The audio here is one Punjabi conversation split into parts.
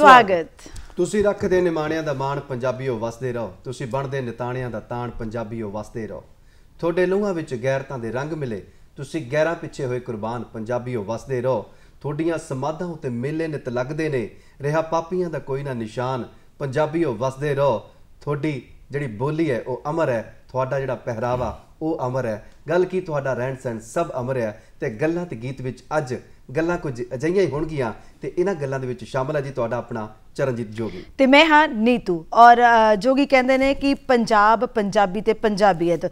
ਸਵਾਗਤ ਤੁਸੀਂ ਰੱਖਦੇ ਨਿਮਾਣਿਆਂ ਦਾ ਮਾਣ ਪੰਜਾਬੀਓ ਵਸਦੇ ਰਹੋ ਤੁਸੀਂ ਬਣਦੇ ਨਿਤਾਣਿਆਂ ਦਾ ਤਾਣ ਪੰਜਾਬੀਓ ਵਸਦੇ ਰਹੋ ਤੁਹਾਡੇ ਲੂਹਾਂ ਵਿੱਚ ਗੈਰਤਾਂ ਦੇ ਰੰਗ ਮਿਲੇ ਤੁਸੀਂ ਗੈਰਾਂ ਪਿੱਛੇ ਹੋਏ ਕੁਰਬਾਨ ਪੰਜਾਬੀਓ ਵਸਦੇ ਰਹੋ ਤੁਹਾਡੀਆਂ ਸਮਾਧਾਂ ਉਤੇ ਮੇਲੇ ਨਿਤ ਲੱਗਦੇ ਨੇ ਰਿਹਾ ਪਾਪੀਆਂ ਦਾ ਕੋਈ ਨਾ ਨਿਸ਼ਾਨ ਪੰਜਾਬੀਓ ਵਸਦੇ ਰਹੋ ਤੁਹਾਡੀ ਜਿਹੜੀ ਬੋਲੀ ਹੈ ਉਹ ਅਮਰ ਹੈ ਤੁਹਾਡਾ ਜਿਹੜਾ ਪਹਿਰਾਵਾ ਉਹ ਅਮਰ ਹੈ ਗੱਲ ਕੀ ਤੁਹਾਡਾ ਰਹਿਣ ਸਹਿਣ ਸਭ ਅਮਰ ਹੈ ਤੇ ਗੱਲਾਂ ਤੇ ਗੀਤ ਵਿੱਚ ਅੱਜ ਗੱਲਾਂ ਕੁਝ ਅਜਈਆਂ ਹੀ ਹੋਣਗੀਆਂ ਤੇ ਇਹਨਾਂ ਗੱਲਾਂ ਦੇ ਵਿੱਚ ਸ਼ਾਮਲ ਹੈ ਜੀ ਤੁਹਾਡਾ ਆਪਣਾ ਚਰਨਜੀਤ ਜੋਗੀ ਤੇ ਮੈਂ ਹਾਂ ਨੀਤੂ ਔਰ ਜੋਗੀ ਕਹਿੰਦੇ ਨੇ ਕਿ ਪੰਜਾਬ ਪੰਜਾਬੀ ਤੇ ਪੰਜਾਬੀਅਤ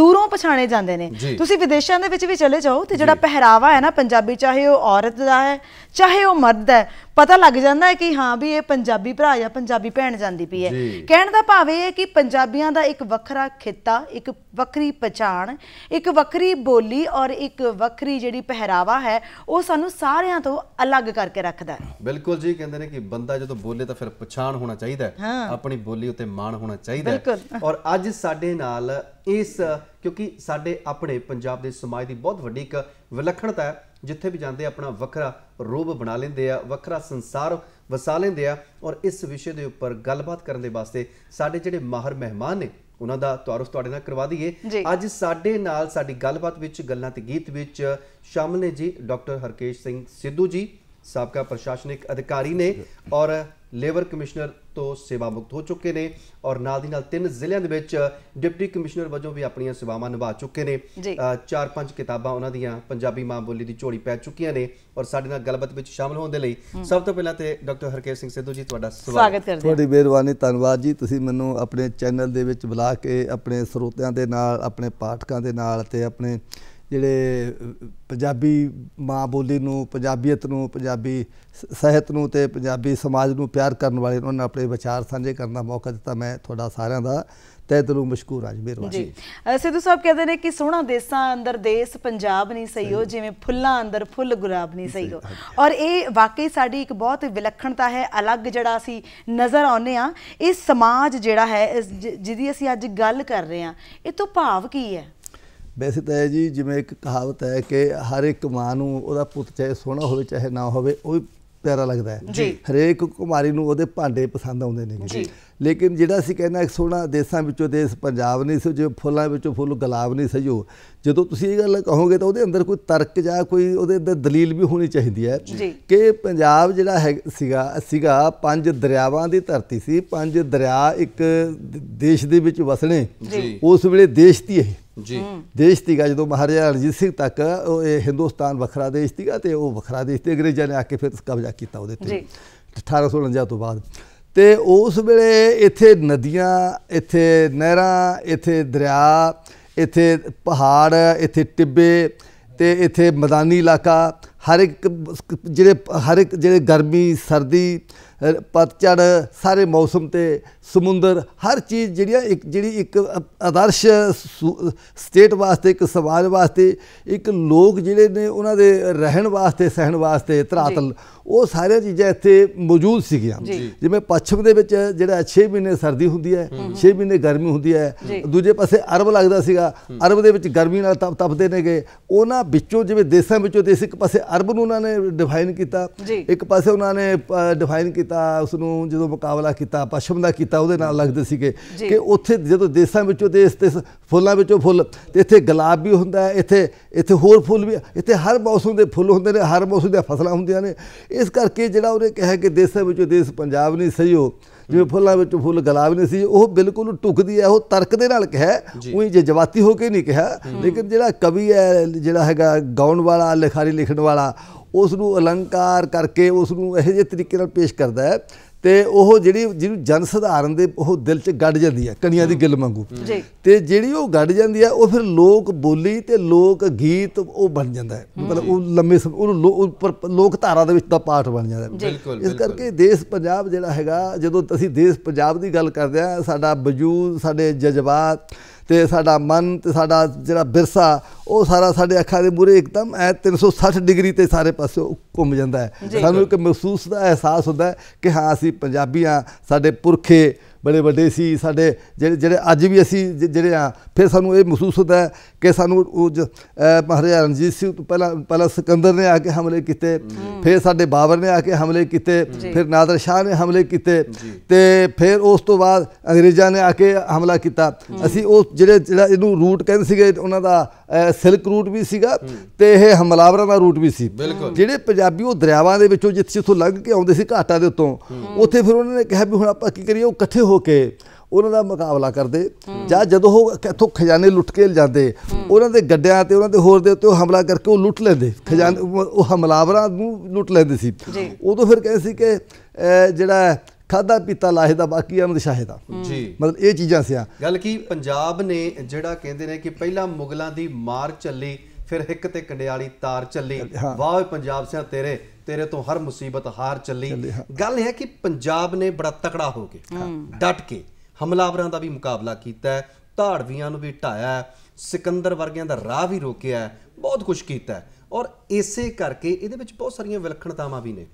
ਦੂਰੋਂ ਪਛਾਣੇ ਜਾਂਦੇ ਨੇ ਤੁਸੀਂ ਵਿਦੇਸ਼ਾਂ ਦੇ ਵਿੱਚ ਵੀ ਚਲੇ ਜਾਓ ਤੇ ਜਿਹੜਾ ਪਹਿਰਾਵਾ ਹੈ ਨਾ ਪੰਜਾਬੀ ਚਾਹੇ ਉਹ ਔਰਤ ਦਾ ਹੈ ਚਾਹੇ ਉਹ ਮਰਦ ਹੈ ਪਤਾ ਲੱਗ ਜਾਂਦਾ ਹੈ ਕਿ ਹਾਂ ਵੀ ਇਹ ਪੰਜਾਬੀ ਭਰਾ ਜਾਂ ਪੰਜਾਬੀ ਭੈਣ ਜਾਂਦੀ ਪਈ ਹੈ ਕਹਿਣ ਦਾ ਭਾਵ ਇਹ ਹੈ ਕਿ ਪੰਜਾਬੀਆਂ ਦਾ ਇੱਕ ਵੱਖਰਾ ਖਿੱਤਾ ਇੱਕ ਵੱਖਰੀ ਪਛਾਣ ਇੱਕ ਵੱਖਰੀ ਬੋਲੀ ਔਰ ਇੱਕ ਵੱਖਰੀ ਜਿਹੜੀ ਪਹਿਰਾਵਾ ਹੈ ਉਹ ਸਾਨੂੰ ਸਾਰਿਆਂ ਤੋਂ ਅਲੱਗ ਕਰਕੇ ਰੱਖਦਾ ਹੈ ਬਿਲਕੁਲ ਜੀ ਕਹਿੰਦੇ ਨੇ ਕਿ ਬੰਦਾ ਜਦੋਂ ਬੋਲੇ ਤਾਂ ਫਿਰ ਪਛਾਣ ਹੋਣਾ ਚਾਹੀਦਾ ਹੈ ਆਪਣੀ ਬੋਲੀ ਉਤੇ ਮਾਣ ਹੋਣਾ ਚਾਹੀਦਾ ਹੈ ਔਰ ਅੱਜ ਸਾਡੇ ਨਾਲ ਇਸ ਕਿਉਂਕਿ ਸਾਡੇ ਆਪਣੇ ਪੰਜਾਬ ਦੇ ਸਮਾਜ ਦੀ ਬਹੁਤ ਵੱਡੀ ਇੱਕ ਵਿਲੱਖਣਤਾ ਹੈ ਜਿੱਥੇ ਵੀ ਜਾਂਦੇ ਆਪਣਾ ਵੱਖਰਾ ਰੂਪ ਬਣਾ ਲੈਂਦੇ ਆ ਵੱਖਰਾ ਸੰਸਾਰ ਵਸਾ ਲੈਂਦੇ ਆ ਔਰ ਇਸ ਵਿਸ਼ੇ ਦੇ ਉੱਪਰ ਗੱਲਬਾਤ ਕਰਨ ਦੇ ਵਾਸਤੇ ਸਾਡੇ ਜਿਹੜੇ ਮਾਹਰ ਮਹਿਮਾਨ ਨੇ ਉਹਨਾਂ ਦਾ ਤਾਰਫ ਤੁਹਾਡੇ ਨਾਲ ਕਰਵਾ ਦਈਏ ਅੱਜ ਸਾਡੇ ਨਾਲ ਸਾਡੀ ਗੱਲਬਾਤ ਵਿੱਚ ਗੱਲਾਂ ਤੇ ਗੀਤ ਵਿੱਚ ਸ਼ਾਮਲ ਨੇ ਜੀ ਡਾਕਟਰ ਹਰਕੇਸ਼ ਸਿੰਘ ਸਿੱਧੂ ਜੀ ਸਾਬਕਾ ਪ੍ਰਸ਼ਾਸਨਿਕ ਅਧਿਕਾਰੀ ਨੇ ਔਰ ਲੇਬਰ ਕਮਿਸ਼ਨਰ ਤੋਂ ਸੇਵਾ ਮੁਕਤ ਹੋ ਚੁੱਕੇ ਨੇ ਔਰ ਨਾਲ ਦੀ ਨਾਲ ਤਿੰਨ ਜ਼ਿਲ੍ਹਿਆਂ ਦੇ ਵਿੱਚ ਡਿਪਟੀ ਕਮਿਸ਼ਨਰ ਵਜੋਂ ਵੀ ਆਪਣੀਆਂ ਸੇਵਾਵਾਂ ਨਿਭਾ ਚੁੱਕੇ ਨੇ ਚਾਰ ਪੰਜ ਕਿਤਾਬਾਂ ਉਹਨਾਂ ਦੀਆਂ ਪੰਜਾਬੀ ਮਾਂ ਬੋਲੀ ਦੀ ਝੋਲੀ ਪੈ ਚੁੱਕੀਆਂ ਨੇ ਔਰ ਸਾਡੇ ਨਾਲ ਗੱਲਬਾਤ ਵਿੱਚ ਸ਼ਾਮਲ ਹੋਣ ਦੇ ਲਈ ਸਭ ਤੋਂ ਪਹਿਲਾਂ ਤੇ ਡਾਕਟਰ ਹਰਕੇਸ਼ ਸਿੰਘ ਸਿੱਧੂ ਜੀ ਤੁਹਾਡਾ ਸਵਾਗਤ ਕਰਦੇ ਤੁਹਾਡੀ ਮਿਹਰਬਾਨੀ ਧੰਨਵਾਦ ਜੀ ਤੁਸੀਂ ਮੈਨੂੰ ਆਪਣੇ ਚੈਨਲ ਦੇ ਵਿੱਚ ਬੁਲਾ ਕੇ ਆਪਣੇ ਸਰੋਤਿਆਂ ਦੇ ਨਾਲ ਆਪਣੇ ਪਾਠਕਾਂ ਦੇ ਨਾਲ ਤੇ ਆਪਣੇ ਜਿਹੜੇ ਪੰਜਾਬੀ ਮਾਂ ਬੋਲੀ ਨੂੰ ਪੰਜਾਬੀਅਤ ਨੂੰ ਪੰਜਾਬੀ ਸਹਿਤ ਨੂੰ ਤੇ ਪੰਜਾਬੀ ਸਮਾਜ ਨੂੰ ਪਿਆਰ ਕਰਨ ਵਾਲੇ ਉਹਨਾਂ ਨੇ ਆਪਣੇ ਵਿਚਾਰ ਸਾਂਝੇ ਕਰਨ ਦਾ ਮੌਕਾ ਦਿੱਤਾ ਮੈਂ ਤੁਹਾਡਾ ਸਾਰਿਆਂ ਦਾ ਤਹਿ ਦਿਲੋਂ ਮਸ਼ਕੂਰ ਜੀ ਮਿਹਰਬਾਨੀ ਜੀ ਸਿੱਧੂ ਸਾਹਿਬ ਕਹਿੰਦੇ ਨੇ ਕਿ ਸੋਹਣਾ ਦੇਸਾਂ ਅੰਦਰ ਦੇਸ ਪੰਜਾਬ ਨਹੀਂ ਸਹੀ ਹੋ ਜਿਵੇਂ ਫੁੱਲਾਂ ਅੰਦਰ ਫੁੱਲ ਗੁਲਾਬ ਨਹੀਂ ਸਹੀ ਹੋ ਔਰ ਇਹ ਵਾਕਈ ਸਾਡੀ ਇੱਕ ਬਹੁਤ ਵਿਲੱਖਣਤਾ ਹੈ ਅਲੱਗ ਜਿਹੜਾ ਅਸੀਂ ਨਜ਼ਰ ਆਉਨੇ ਆ ਇਹ ਸਮਾਜ ਜਿਹੜਾ ਹੈ ਜਿਹਦੀ ਅਸੀਂ ਅੱਜ ਗੱਲ ਕਰ ਰਹੇ ਆ ਇਹ ਤੋਂ ਭਾਵ ਕੀ ਹੈ ਵੈਸੇ ਤਾਂ ਜੀ ਜਿਵੇਂ ਇੱਕ ਕਹਾਵਤ ਹੈ ਕਿ ਹਰ ਇੱਕ ਮਾਂ ਨੂੰ ਉਹਦਾ ਪੁੱਤ ਚਾਹੇ ਸੋਹਣਾ ਹੋਵੇ ਚਾਹੇ ਨਾ ਹੋਵੇ ਉਹ ਵੀ ਪਿਆਰਾ ਲੱਗਦਾ ਹੈ ਹਰੇਕ ਕੁਮਾਰੀ ਨੂੰ ਉਹਦੇ ਭਾਂਡੇ ਪਸੰਦ ਆਉਂਦੇ ਨੇ ਜੀ ਲੇਕਿਨ ਜਿਹੜਾ ਅਸੀਂ ਕਹਿੰਦਾ ਸੋਹਣਾ ਦੇਸਾਂ ਵਿੱਚੋਂ ਦੇਸ ਪੰਜਾਬ ਨਹੀਂ ਸੋ ਜੇ ਫੁੱਲਾਂ ਵਿੱਚੋਂ ਫੁੱਲ ਗੁਲਾਬ ਨਹੀਂ ਸਜੋ ਜਦੋਂ ਤੁਸੀਂ ਇਹ ਗੱਲ ਕਹੋਗੇ ਤਾਂ ਉਹਦੇ ਅੰਦਰ ਕੋਈ ਤਰਕ ਜਾਂ ਕੋਈ ਉਹਦੇ ਅੰਦਰ ਦਲੀਲ ਵੀ ਹੋਣੀ ਚਾਹੀਦੀ ਹੈ ਕਿ ਪੰਜਾਬ ਜਿਹੜਾ ਹੈ ਸੀਗਾ ਸੀਗਾ ਪੰਜ ਦਰਿਆਵਾਂ ਦੀ ਧਰਤੀ ਸੀ ਪੰਜ ਦਰਿਆ ਇੱਕ ਦੇਸ਼ ਦੇ ਵਿੱਚ ਵਸਣੇ ਉਸ ਵੇਲੇ ਦੇਸ਼ ਦੀ ਹੈ ਜੀ ਦੇਸ਼ ਸੀਗਾ ਜਦੋਂ ਮਹਾਰਾਜਾ ਰਣਜੀਤ ਸਿੰਘ ਤੱਕ ਉਹ ਇਹ ਹਿੰਦੁਸਤਾਨ ਵੱਖਰਾ ਦੇਸ਼ ਸੀਗਾ ਤੇ ਉਹ ਵੱਖਰਾ ਦੇਸ਼ ਤੇ ਅੰਗਰੇਜ਼ਾਂ ਨੇ ਆ ਕੇ ਫਿਰ ਕਬਜ਼ਾ ਕੀਤਾ ਉਹਦੇ ਤੇ 1849 ਤੋਂ ਬਾਅਦ ਤੇ ਉਸ ਵੇਲੇ ਇੱਥੇ ਨਦੀਆਂ ਇੱਥੇ ਨਹਿਰਾਂ ਇੱਥੇ ਦਰਿਆ ਇੱਥੇ ਪਹਾੜ ਇੱਥੇ ਟਿੱਬੇ ਤੇ ਇੱਥੇ ਮੈਦਾਨੀ ਇਲਾਕਾ ਹਰ ਇੱਕ ਜਿਹੜੇ ਹਰ ਇੱਕ ਜਿਹੜੇ ਗਰਮੀ ਸਰਦੀ ਪਤਝੜ ਸਾਰੇ ਮੌਸਮ ਤੇ ਸਮੁੰਦਰ ਹਰ ਚੀਜ਼ ਜਿਹੜੀਆਂ ਇੱਕ ਜਿਹੜੀ ਇੱਕ ਆਦਰਸ਼ ਸਟੇਟ ਵਾਸਤੇ ਇੱਕ ਸਮਾਜ ਵਾਸਤੇ ਇੱਕ ਲੋਕ ਜਿਹੜੇ ਨੇ ਉਹਨਾਂ ਦੇ ਰਹਿਣ ਵਾਸਤੇ ਸਹਿਣ ਵਾਸਤੇ ਧਰਾਤਲ ਉਹ ਸਾਰੀਆਂ ਚੀਜ਼ਾਂ ਇੱਥੇ ਮੌਜੂਦ ਸੀਗੀਆਂ ਜਿਵੇਂ ਪੱਛਮ ਦੇ ਵਿੱਚ ਜਿਹੜਾ 6 ਮਹੀਨੇ ਸਰਦੀ ਹੁੰਦੀ ਹੈ 6 ਮਹੀਨੇ ਗਰਮੀ ਹੁੰਦੀ ਹੈ ਦੂਜੇ ਪਾਸੇ ਅਰਬ ਲੱਗਦਾ ਸੀਗਾ ਅਰਬ ਦੇ ਵਿੱਚ ਗਰਮੀ ਨਾਲ ਤਪ ਤਪਦੇ ਨੇਗੇ ਉਹਨਾਂ ਵਿੱਚੋਂ ਜਿਵੇਂ ਦੇਸ਼ਾਂ ਵਿੱਚੋਂ ਦੇਸ਼ ਇੱਕ ਪਾਸੇ ਅਰਬ ਨੂੰ ਉਹਨਾਂ ਨੇ ਡਿਫਾਈਨ ਕੀਤਾ ਇੱਕ ਪਾਸੇ ਉਹਨਾਂ ਨੇ ਡਿਫਾਈਨ ਕੀਤਾ ਉਸ ਨੂੰ ਜਦੋਂ ਮੁਕਾਬਲਾ ਕੀਤਾ ਪੱਛਮ ਦਾ ਕੀਤਾ ਤਾਂ ਉਹਦੇ ਨਾਲ ਲੱਗਦੇ ਸੀਗੇ ਕਿ ਉੱਥੇ ਜਦੋਂ ਦੇਸਾਂ ਵਿੱਚੋਂ ਦੇਸ ਤੇ ਫੁੱਲਾਂ ਵਿੱਚੋਂ ਫੁੱਲ ਤੇ ਇੱਥੇ ਗੁਲਾਬ ਵੀ ਹੁੰਦਾ ਹੈ ਇੱਥੇ ਇੱਥੇ ਹੋਰ ਫੁੱਲ ਵੀ ਇੱਥੇ ਹਰ ਮੌਸਮ ਦੇ ਫੁੱਲ ਹੁੰਦੇ ਨੇ ਹਰ ਮੌਸਮ ਦੀਆਂ ਫਸਲਾਂ ਹੁੰਦੀਆਂ ਨੇ ਇਸ ਕਰਕੇ ਜਿਹੜਾ ਉਹਨੇ ਕਿਹਾ ਕਿ ਦੇਸਾਂ ਵਿੱਚੋਂ ਦੇਸ ਪੰਜਾਬ ਨਹੀਂ ਸਹੀ ਹੋ ਜਿਵੇਂ ਫੁੱਲਾਂ ਵਿੱਚ ਫੁੱਲ ਗੁਲਾਬ ਨਹੀਂ ਸੀ ਉਹ ਬਿਲਕੁਲ ਟੁਕਦੀ ਹੈ ਉਹ ਤਰਕ ਦੇ ਨਾਲ ਕਿਹਾ ਉਹੀ ਜੇ ਜਵਾਤੀ ਹੋ ਕੇ ਨਹੀਂ ਕਿਹਾ ਲੇਕਿਨ ਜਿਹੜਾ ਕਵੀ ਹੈ ਜਿਹੜਾ ਹੈਗਾ ਗਾਉਣ ਵਾਲਾ ਲਿਖਾਰੀ ਲਿਖਣ ਵਾਲਾ ਉਸ ਨੂੰ ਅਲੰਕਾਰ ਕਰਕੇ ਉਸ ਨੂੰ ਇਹੋ ਜਿਹੇ ਤਰੀਕੇ ਨਾਲ ਪੇਸ਼ ਕਰਦਾ ਹੈ ਤੇ ਉਹ ਜਿਹੜੀ ਜਿਹਨੂੰ ਜਨ ਸਧਾਰਨ ਦੇ ਉਹ ਦਿਲ 'ਚ ਗੱਡ ਜਾਂਦੀ ਹੈ ਕਣੀਆਂ ਦੀ ਗਿੱਲ ਵਾਂਗੂ ਤੇ ਜਿਹੜੀ ਉਹ ਗੱਡ ਜਾਂਦੀ ਹੈ ਉਹ ਫਿਰ ਲੋਕ ਬੋਲੀ ਤੇ ਲੋਕ ਗੀਤ ਉਹ ਬਣ ਜਾਂਦਾ ਹੈ ਮਤਲਬ ਉਹ ਲੰਮੇ ਉਹ ਲੋਕ ਧਾਰਾ ਦੇ ਵਿੱਚ ਦਾ ਪਾਠ ਬਣ ਜਾਂਦਾ ਹੈ ਇਸ ਕਰਕੇ ਦੇਸ਼ ਪੰਜਾਬ ਜਿਹੜਾ ਹੈਗਾ ਜਦੋਂ ਅਸੀਂ ਦੇਸ਼ ਪੰਜਾਬ ਦੀ ਗੱਲ ਕਰਦੇ ਆ ਸਾਡਾ ਵਜੂਦ ਸਾਡੇ ਜਜ਼ਬਾਤ ਤੇ ਸਾਡਾ ਮਨ ਤੇ ਸਾਡਾ ਜਿਹੜਾ ਬਿਰਸਾ ਉਹ ਸਾਰਾ ਸਾਡੇ ਅੱਖਾਂ ਦੇ ਮੂਰੇ ਇੱਕਦਮ ਐ 360 ਡਿਗਰੀ ਤੇ ਸਾਰੇ ਪਾਸੇ ਘੁੰਮ ਜਾਂਦਾ ਹੈ ਸਾਨੂੰ ਇੱਕ ਮਹਿਸੂਸ ਦਾ ਅਹਿਸਾਸ ਹੁੰਦਾ ਹੈ ਕਿ ਹਾਂ ਅਸੀਂ ਪੰਜਾਬੀ ਆ ਸਾਡੇ ਪੁਰਖੇ ਬੜੇ ਵੱਡੇ ਸੀ ਸਾਡੇ ਜਿਹੜੇ ਜਿਹੜੇ ਅੱਜ ਵੀ ਅਸੀਂ ਜਿਹੜੇ ਆ ਫਿਰ ਸਾਨੂੰ ਇਹ ਮਹਿਸੂਸ ਹੁੰਦਾ ਹੈ ਕਿ ਸਾਨੂੰ ਉਹ ਮਹਾਰਾਜਾ ਰਣਜੀਤ ਸਿੰਘ ਤੋਂ ਪਹਿਲਾਂ ਪਹਿਲਾਂ ਸਿਕੰਦਰ ਨੇ ਆ ਕੇ ਹਮਲੇ ਕੀਤੇ ਫਿਰ ਸਾਡੇ ਬਾਬਰ ਨੇ ਆ ਕੇ ਹਮਲੇ ਕੀਤੇ ਫਿਰ ਨਾਦਰ ਸ਼ਾਹ ਨੇ ਹਮਲੇ ਕੀਤੇ ਤੇ ਫਿਰ ਉਸ ਤੋਂ ਬਾਅਦ ਅੰਗਰੇਜ਼ਾਂ ਨੇ ਆ ਕੇ ਹਮਲਾ ਕੀਤਾ ਅਸੀਂ ਉਹ ਜਿਹੜੇ ਜਿਹੜਾ ਇਹਨੂੰ ਰੂਟ ਕਹਿੰਦੇ ਸੀਗੇ ਉਹਨਾਂ ਦਾ ਸਿਲਕ ਰੂਟ ਵੀ ਸੀਗਾ ਤੇ ਇਹ ਹਮਲਾਵਰਾਂ ਦਾ ਰੂਟ ਵੀ ਸੀ ਜਿਹੜੇ ਪੰਜਾਬੀ ਉਹ ਦਰਿਆਵਾਂ ਦੇ ਵਿੱਚੋਂ ਜਿੱਥੇ ਜਿੱਥੋਂ ਲੰਘ ਕੇ ਆਉਂਦੇ ਸੀ ਘਾਟਾਂ ਦੇ ਉੱਤੋਂ ਉੱਥੇ ਫਿਰ ਉਹਨਾਂ ਨੇ ਕਿਹਾ ਵੀ ਹੁਣ ਆਪਾਂ ਕੀ ਕਰੀਏ ਉਹ ਇਕੱਠੇ ਹੋ ਕੇ ਉਹਨਾਂ ਦਾ ਮੁਕਾਬਲਾ ਕਰਦੇ ਜਾਂ ਜਦੋਂ ਉਹ ਕਿਥੋਂ ਖਜ਼ਾਨੇ ਲੁੱਟ ਕੇ ਜਾਂਦੇ ਉਹਨਾਂ ਦੇ ਗੱਡਿਆਂ ਤੇ ਉਹਨਾਂ ਦੇ ਹੋਰ ਦੇ ਉੱਤੇ ਉਹ ਹਮਲਾ ਕਰਕੇ ਉਹ ਲੁੱਟ ਲੈਂਦੇ ਖਜ਼ਾਨੇ ਉਹ ਹਮਲਾਵਰਾਂ ਨੂੰ ਲੁੱਟ ਲੈਂਦੇ ਸੀ ਉਦੋਂ ਫਿਰ ਕਹਿੰਦੇ ਸੀ ਕਿ ਜਿਹੜਾ ਖਾਦਾ ਪੀਤਾ ਲਾਹੇ ਦਾ ਬਾਕੀ ਆਮਦ ਸ਼ਾਹੇ ਦਾ ਜੀ ਮਤਲਬ ਇਹ ਚੀਜ਼ਾਂ ਸਿਆ ਗੱਲ ਕੀ ਪੰਜਾਬ ਨੇ ਜਿਹੜਾ ਕਹਿੰਦੇ ਨੇ ਕਿ ਪਹਿਲਾਂ ਮੁਗਲਾਂ ਦੀ ਮਾਰ ਚੱਲੀ ਫਿਰ ਹਿੱਕ ਤੇ ਕੰਡਿਆਲੀ ਤਾਰ ਚੱਲੀ ਵਾਹ ਪੰਜਾਬ ਸਿਆ ਤੇਰੇ ਤੇਰੇ ਤੋਂ ਹਰ ਮੁਸੀਬਤ ਹਾਰ ਚੱਲੀ ਗੱਲ ਹੈ ਕਿ ਪੰਜਾਬ ਨੇ ਬੜਾ ਤਕੜਾ ਹੋ ਕੇ ਡਟ ਕੇ ਹਮਲਾਵਰਾਂ ਦਾ ਵੀ ਮੁਕਾਬਲਾ ਕੀਤਾ ਧਾੜਵੀਆਂ ਨੂੰ ਵੀ ਢਾਇਆ ਸਿਕੰਦਰ ਵਰਗਿਆਂ ਦਾ ਰਾਹ ਵੀ ਰੋਕਿਆ ਬਹੁਤ ਕੁਝ ਕੀਤਾ ਔਰ ਇਸੇ ਕਰਕੇ ਇਹਦੇ ਵਿੱਚ ਬਹੁਤ ਸਾਰੀਆਂ ਵਿਲੱਖਣਤਾਵਾਂ ਵੀ ਨੇ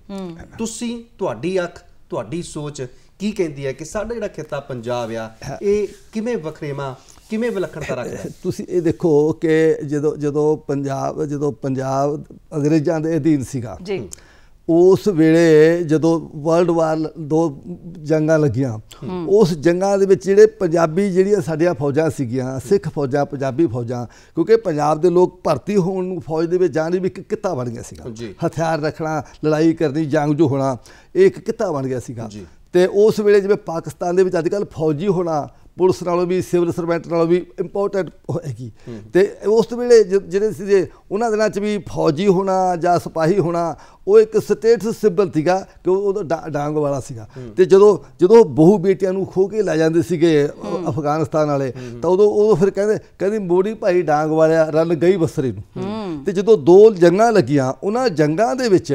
ਤੁਸੀਂ ਤੁਹਾਡੀ ਅੱਖ ਤੁਹਾਡੀ ਸੋਚ ਕੀ ਕਹਿੰਦੀ ਹੈ ਕਿ ਸਾਡਾ ਜਿਹੜਾ ਖੇਤਾ ਪੰਜਾਬ ਆ ਇਹ ਕਿਵੇਂ ਵਖਰੇਵਾ ਕਿਵੇਂ ਵਿਲੱਖਣਤਾ ਰੱਖਦਾ ਤੁਸੀਂ ਇਹ ਦੇਖੋ ਕਿ ਜਦੋਂ ਜਦੋਂ ਪੰਜਾਬ ਜਦੋਂ ਪੰਜਾਬ ਅੰਗਰੇਜ਼ਾਂ ਦੇ ਅਧੀਨ ਸੀਗਾ ਜੀ ਉਸ ਵੇਲੇ ਜਦੋਂ ਵਰਲਡ ਵਾਰ ਦੋ ਜੰਗਾਂ ਲੱਗੀਆਂ ਉਸ ਜੰਗਾਂ ਦੇ ਵਿੱਚ ਜਿਹੜੇ ਪੰਜਾਬੀ ਜਿਹੜੀਆਂ ਸਾਡੀਆਂ ਫੌਜਾਂ ਸੀਗੀਆਂ ਸਿੱਖ ਫੌਜਾਂ ਪੰਜਾਬੀ ਫੌਜਾਂ ਕਿਉਂਕਿ ਪੰਜਾਬ ਦੇ ਲੋਕ ਭਰਤੀ ਹੋਣ ਨੂੰ ਫੌਜ ਦੇ ਵਿੱਚ ਜਾਣ ਦੀ ਵੀ ਇੱਕ ਕਿੱਤਾ ਬਣ ਗਿਆ ਸੀਗਾ ਹਥਿਆਰ ਰੱਖਣਾ ਲੜਾਈ ਕਰਨੀ ਜੰਗਜੂ ਹੋਣਾ ਇਹ ਇੱਕ ਕਿੱਤਾ ਬਣ ਗਿਆ ਸੀਗਾ ਤੇ ਉਸ ਵੇਲੇ ਜਿਵੇਂ ਪਾਕਿਸਤਾਨ ਦੇ ਵਿੱਚ ਅੱਜ ਕੱਲ ਫੌਜੀ ਹੋਣਾ ਪੁਲਿਸ ਨਾਲੋਂ ਵੀ ਸਿਵਲ ਸਰਵੈਂਟ ਨਾਲੋਂ ਵੀ ਇੰਪੋਰਟੈਂਟ ਹੋਏਗੀ ਤੇ ਉਸ ਵੇਲੇ ਜਿਹੜੇ ਸੀਗੇ ਉਹਨਾਂ ਦਿਨਾਂ 'ਚ ਵੀ ਫੌਜੀ ਹੋਣਾ ਜਾਂ ਸਿਪਾਹੀ ਹੋਣਾ ਉਹ ਇੱਕ ਸਟੇਟਸ ਸਿੰਬਲ ਸੀਗਾ ਕਿ ਉਹ ਡਾਂਗ ਵਾਲਾ ਸੀਗਾ ਤੇ ਜਦੋਂ ਜਦੋਂ ਬਹੂ ਬੇਟਿਆਂ ਨੂੰ ਖੋ ਕੇ ਲੈ ਜਾਂਦੇ ਸੀਗੇ ਅਫਗਾਨਿਸਤਾਨ ਵਾਲੇ ਤਾਂ ਉਦੋਂ ਉਹ ਫਿਰ ਕਹਿੰਦੇ ਕਹਿੰਦੀ ਮੋੜੀ ਭਾਈ ਡਾਂਗ ਵਾਲਿਆ ਰਨ ਗਈ ਬਸਰੀ ਨੂੰ ਤੇ ਜਦੋਂ ਦੋ ਜੰਗਾਂ ਲੱਗੀਆਂ ਉਹਨਾਂ ਜੰਗਾਂ ਦੇ ਵਿੱਚ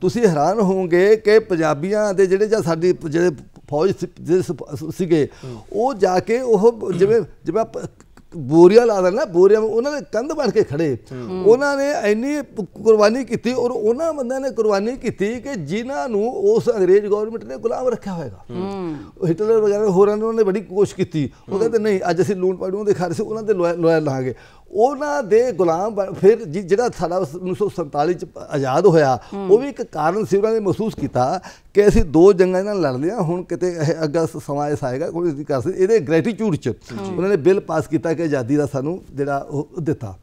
ਤੁਸੀਂ ਹੈਰਾਨ ਹੋਵੋਗੇ ਕਿ ਪੰਜਾਬੀਆਂ ਦੇ ਜਿਹੜੇ ਜਾਂ ਸਾਡੀ ਜਿਹੜੇ ਫੌਜ ਸੀਗੇ ਉਹ ਜਾ ਕੇ ਉਹ ਜਿਵੇਂ ਜਿਵੇਂ ਬੋਰੀਆਂ ਲਾ ਦੇਣਾ ਬੋਰੀਆਂ ਉਹਨਾਂ ਦੇ ਕੰਧ ਬਣ ਕੇ ਖੜੇ ਉਹਨਾਂ ਨੇ ਇੰਨੀ ਕੁਰਬਾਨੀ ਕੀਤੀ ਔਰ ਉਹਨਾਂ ਬੰਦਿਆਂ ਨੇ ਕੁਰਬਾਨੀ ਕੀਤੀ ਕਿ ਜਿਨ੍ਹਾਂ ਨੂੰ ਉਸ ਅੰਗਰੇਜ਼ ਗਵਰਨਮੈਂਟ ਨੇ ਗੁਲਾਮ ਰੱਖਿਆ ਹੋਏਗਾ ਹਿਟਲਰ ਵਗੈਰਾ ਹੋਰਾਂ ਨੇ ਉਹਨੇ ਬੜੀ ਕੋਸ਼ਿਸ਼ ਕੀਤੀ ਉਹ ਕਹਿੰਦੇ ਨਹੀਂ ਅੱਜ ਅਸੀਂ ਲੂਣ ਪਾੜੂ ਦੇ ਖਾਰੇ ਸੀ ਉਹਨਾਂ ਦੇ ਲੋਇਲ ਲਾਂਗੇ ਉਹਨਾਂ ਦੇ ਗੁਲਾਮ ਫਿਰ ਜਿਹੜਾ ਸਾਡਾ 1947 ਚ ਆਜ਼ਾਦ ਹੋਇਆ ਉਹ ਵੀ ਇੱਕ ਕਾਰਨ ਸੀ ਉਹਨਾਂ ਨੇ ਮਹਿਸੂਸ ਕੀਤਾ ਕਿ ਅਸੀਂ ਦੋ ਜੰਗਾਂ ਨਾਲ ਲੜ ਲਿਆ ਹੁਣ ਕਿਤੇ ਅੱਗਾ ਸਮਾਂ ਆਏਗਾ ਕੋਈ ਨਹੀਂ ਕਰ ਸਕਦਾ ਇਹਦੇ ਗ੍ਰੈਟੀਟਿਊਡ ਚ ਉਹਨਾਂ ਨੇ ਬਿੱਲ ਪਾਸ ਕੀਤਾ ਕਿ ਆਜ਼ਾਦੀ ਦਾ ਸਾਨੂੰ ਜਿਹੜਾ ਉਹ ਦਿੱਤਾ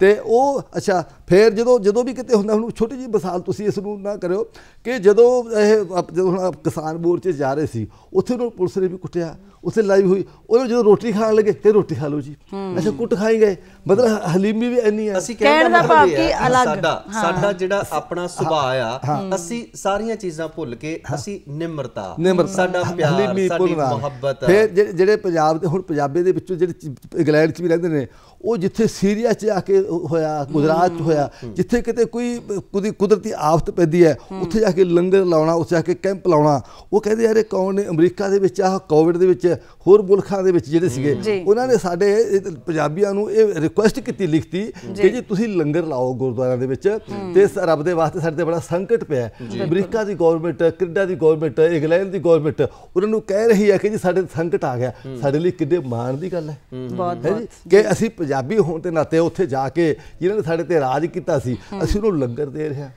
ਤੇ ਉਹ ਅੱਛਾ ਫਿਰ ਜਦੋਂ ਜਦੋਂ ਵੀ ਕਿਤੇ ਹੁੰਦਾ ਹੁਣ ਛੋਟੀ ਜੀ ਮਿਸਾਲ ਤੁਸੀਂ ਇਸ ਨੂੰ ਨਾ ਕਰਿਓ ਕਿ ਜਦੋਂ ਇਹ ਜਦੋਂ ਹੁਣ ਕਿਸਾਨ ਮੋਰਚੇ ਜਾ ਰਹੇ ਸੀ ਉੱਥੇ ਨੂੰ ਪੁਲਿਸ ਨੇ ਵੀ ਕੁੱਟਿਆ ਉਸੇ ਲਾਈਵ ਹੋਈ ਉਹ ਜਦੋਂ ਰੋਟੀ ਖਾਣ ਲੱਗੇ ਤੇ ਰੋਟੀ ਖਾ ਲੋ ਜੀ ਅੱਛਾ ਕੁੱਟ ਖਾਈ ਗਏ ਮਤਲਬ ਹਲੀਮੀ ਵੀ ਐਨੀ ਆ ਅਸੀਂ ਕਹਿਣ ਦਾ ਭਾਵ ਕਿ ਅਲੱਗ ਸਾਡਾ ਸਾਡਾ ਜਿਹੜਾ ਆਪਣਾ ਸੁਭਾਅ ਆ ਅਸੀਂ ਸਾਰੀਆਂ ਚੀਜ਼ਾਂ ਭੁੱਲ ਕੇ ਅਸੀਂ ਨਿਮਰਤਾ ਸਾਡਾ ਪਿਆਰ ਸਾਡੀ ਮੁਹੱਬਤ ਫਿਰ ਜਿਹੜੇ ਪੰਜਾਬ ਦੇ ਹੁਣ ਪੰਜਾਬੀ ਦੇ ਵਿੱਚੋਂ ਜਿਹੜੇ ਇੰਗਲੈਂਡ 'ਚ ਵੀ ਰਹਿੰਦੇ ਨੇ ਉਹ ਜਿੱਥੇ ਸੀਰੀਆ ਚ ਜਾ ਕੇ ਹੋਇਆ ਗੁਜਰਾਤ ਚ ਹੋਇਆ ਜਿੱਥੇ ਕਿਤੇ ਕੋਈ ਕੋਈ ਕੁਦਰਤੀ ਆਫਤ ਪੈਦੀ ਹੈ ਉੱਥੇ ਜਾ ਕੇ ਲੰਗਰ ਲਾਉਣਾ ਉੱਥੇ ਜਾ ਕੇ ਕੈਂਪ ਲਾਉਣਾ ਉਹ ਕਹਿੰਦੇ ਯਾਰ ਇਹ ਕੌਣ ਨੇ ਅਮਰੀਕਾ ਦੇ ਵਿੱਚ ਆਹ ਕੋਵਿਡ ਦੇ ਵਿੱਚ ਹੋਰ ਮੁਲਕਾਂ ਦੇ ਵਿੱਚ ਜਿਹੜੇ ਸੀਗੇ ਉਹਨਾਂ ਨੇ ਸਾਡੇ ਪੰਜਾਬੀਆਂ ਨੂੰ ਇਹ ਰਿਕੁਐਸਟ ਕੀਤੀ ਲਿਖਤੀ ਕਿ ਜੀ ਤੁਸੀਂ ਲੰਗਰ ਲਾਓ ਗੁਰਦੁਆਰਿਆਂ ਦੇ ਵਿੱਚ ਤੇ ਰੱਬ ਦੇ ਵਾਸਤੇ ਸਾਡੇ ਤੇ ਬੜਾ ਸੰਕਟ ਪਿਆ ਅਮਰੀਕਾ ਦੀ ਗਵਰਨਮੈਂਟ ਕੈਨੇਡਾ ਦੀ ਗਵਰਨਮੈਂਟ ਇੰਗਲੈਂਡ ਦੀ ਗਵਰਨਮੈਂਟ ਉਹਨਾਂ ਨੂੰ ਕਹਿ ਰਹੀ ਹੈ ਕਿ ਜੀ ਸਾਡੇ ਸੰਕਟ ਆ ਗਿਆ ਸਾਡੇ ਲਈ ਕਿੰਨੇ ਮਾਣ ਦੀ ਗੱਲ ਹੈ ਹੈ ਜੀ ਕਿ ਅਸੀਂ ਪੰਜਾਬੀ ਹੋਣ ਤੇ ਨਾਤੇ ਉੱਥੇ ਜਾ ਕੇ ਜਿਹਨਾਂ ਨੇ ਸਾਡੇ ਤੇ ਰਾਜ ਕੀਤਾ ਸੀ ਅਸੀਂ ਉਹਨੂੰ ਲੰਗਰ ਦੇ ਰਹੇ ਹਾਂ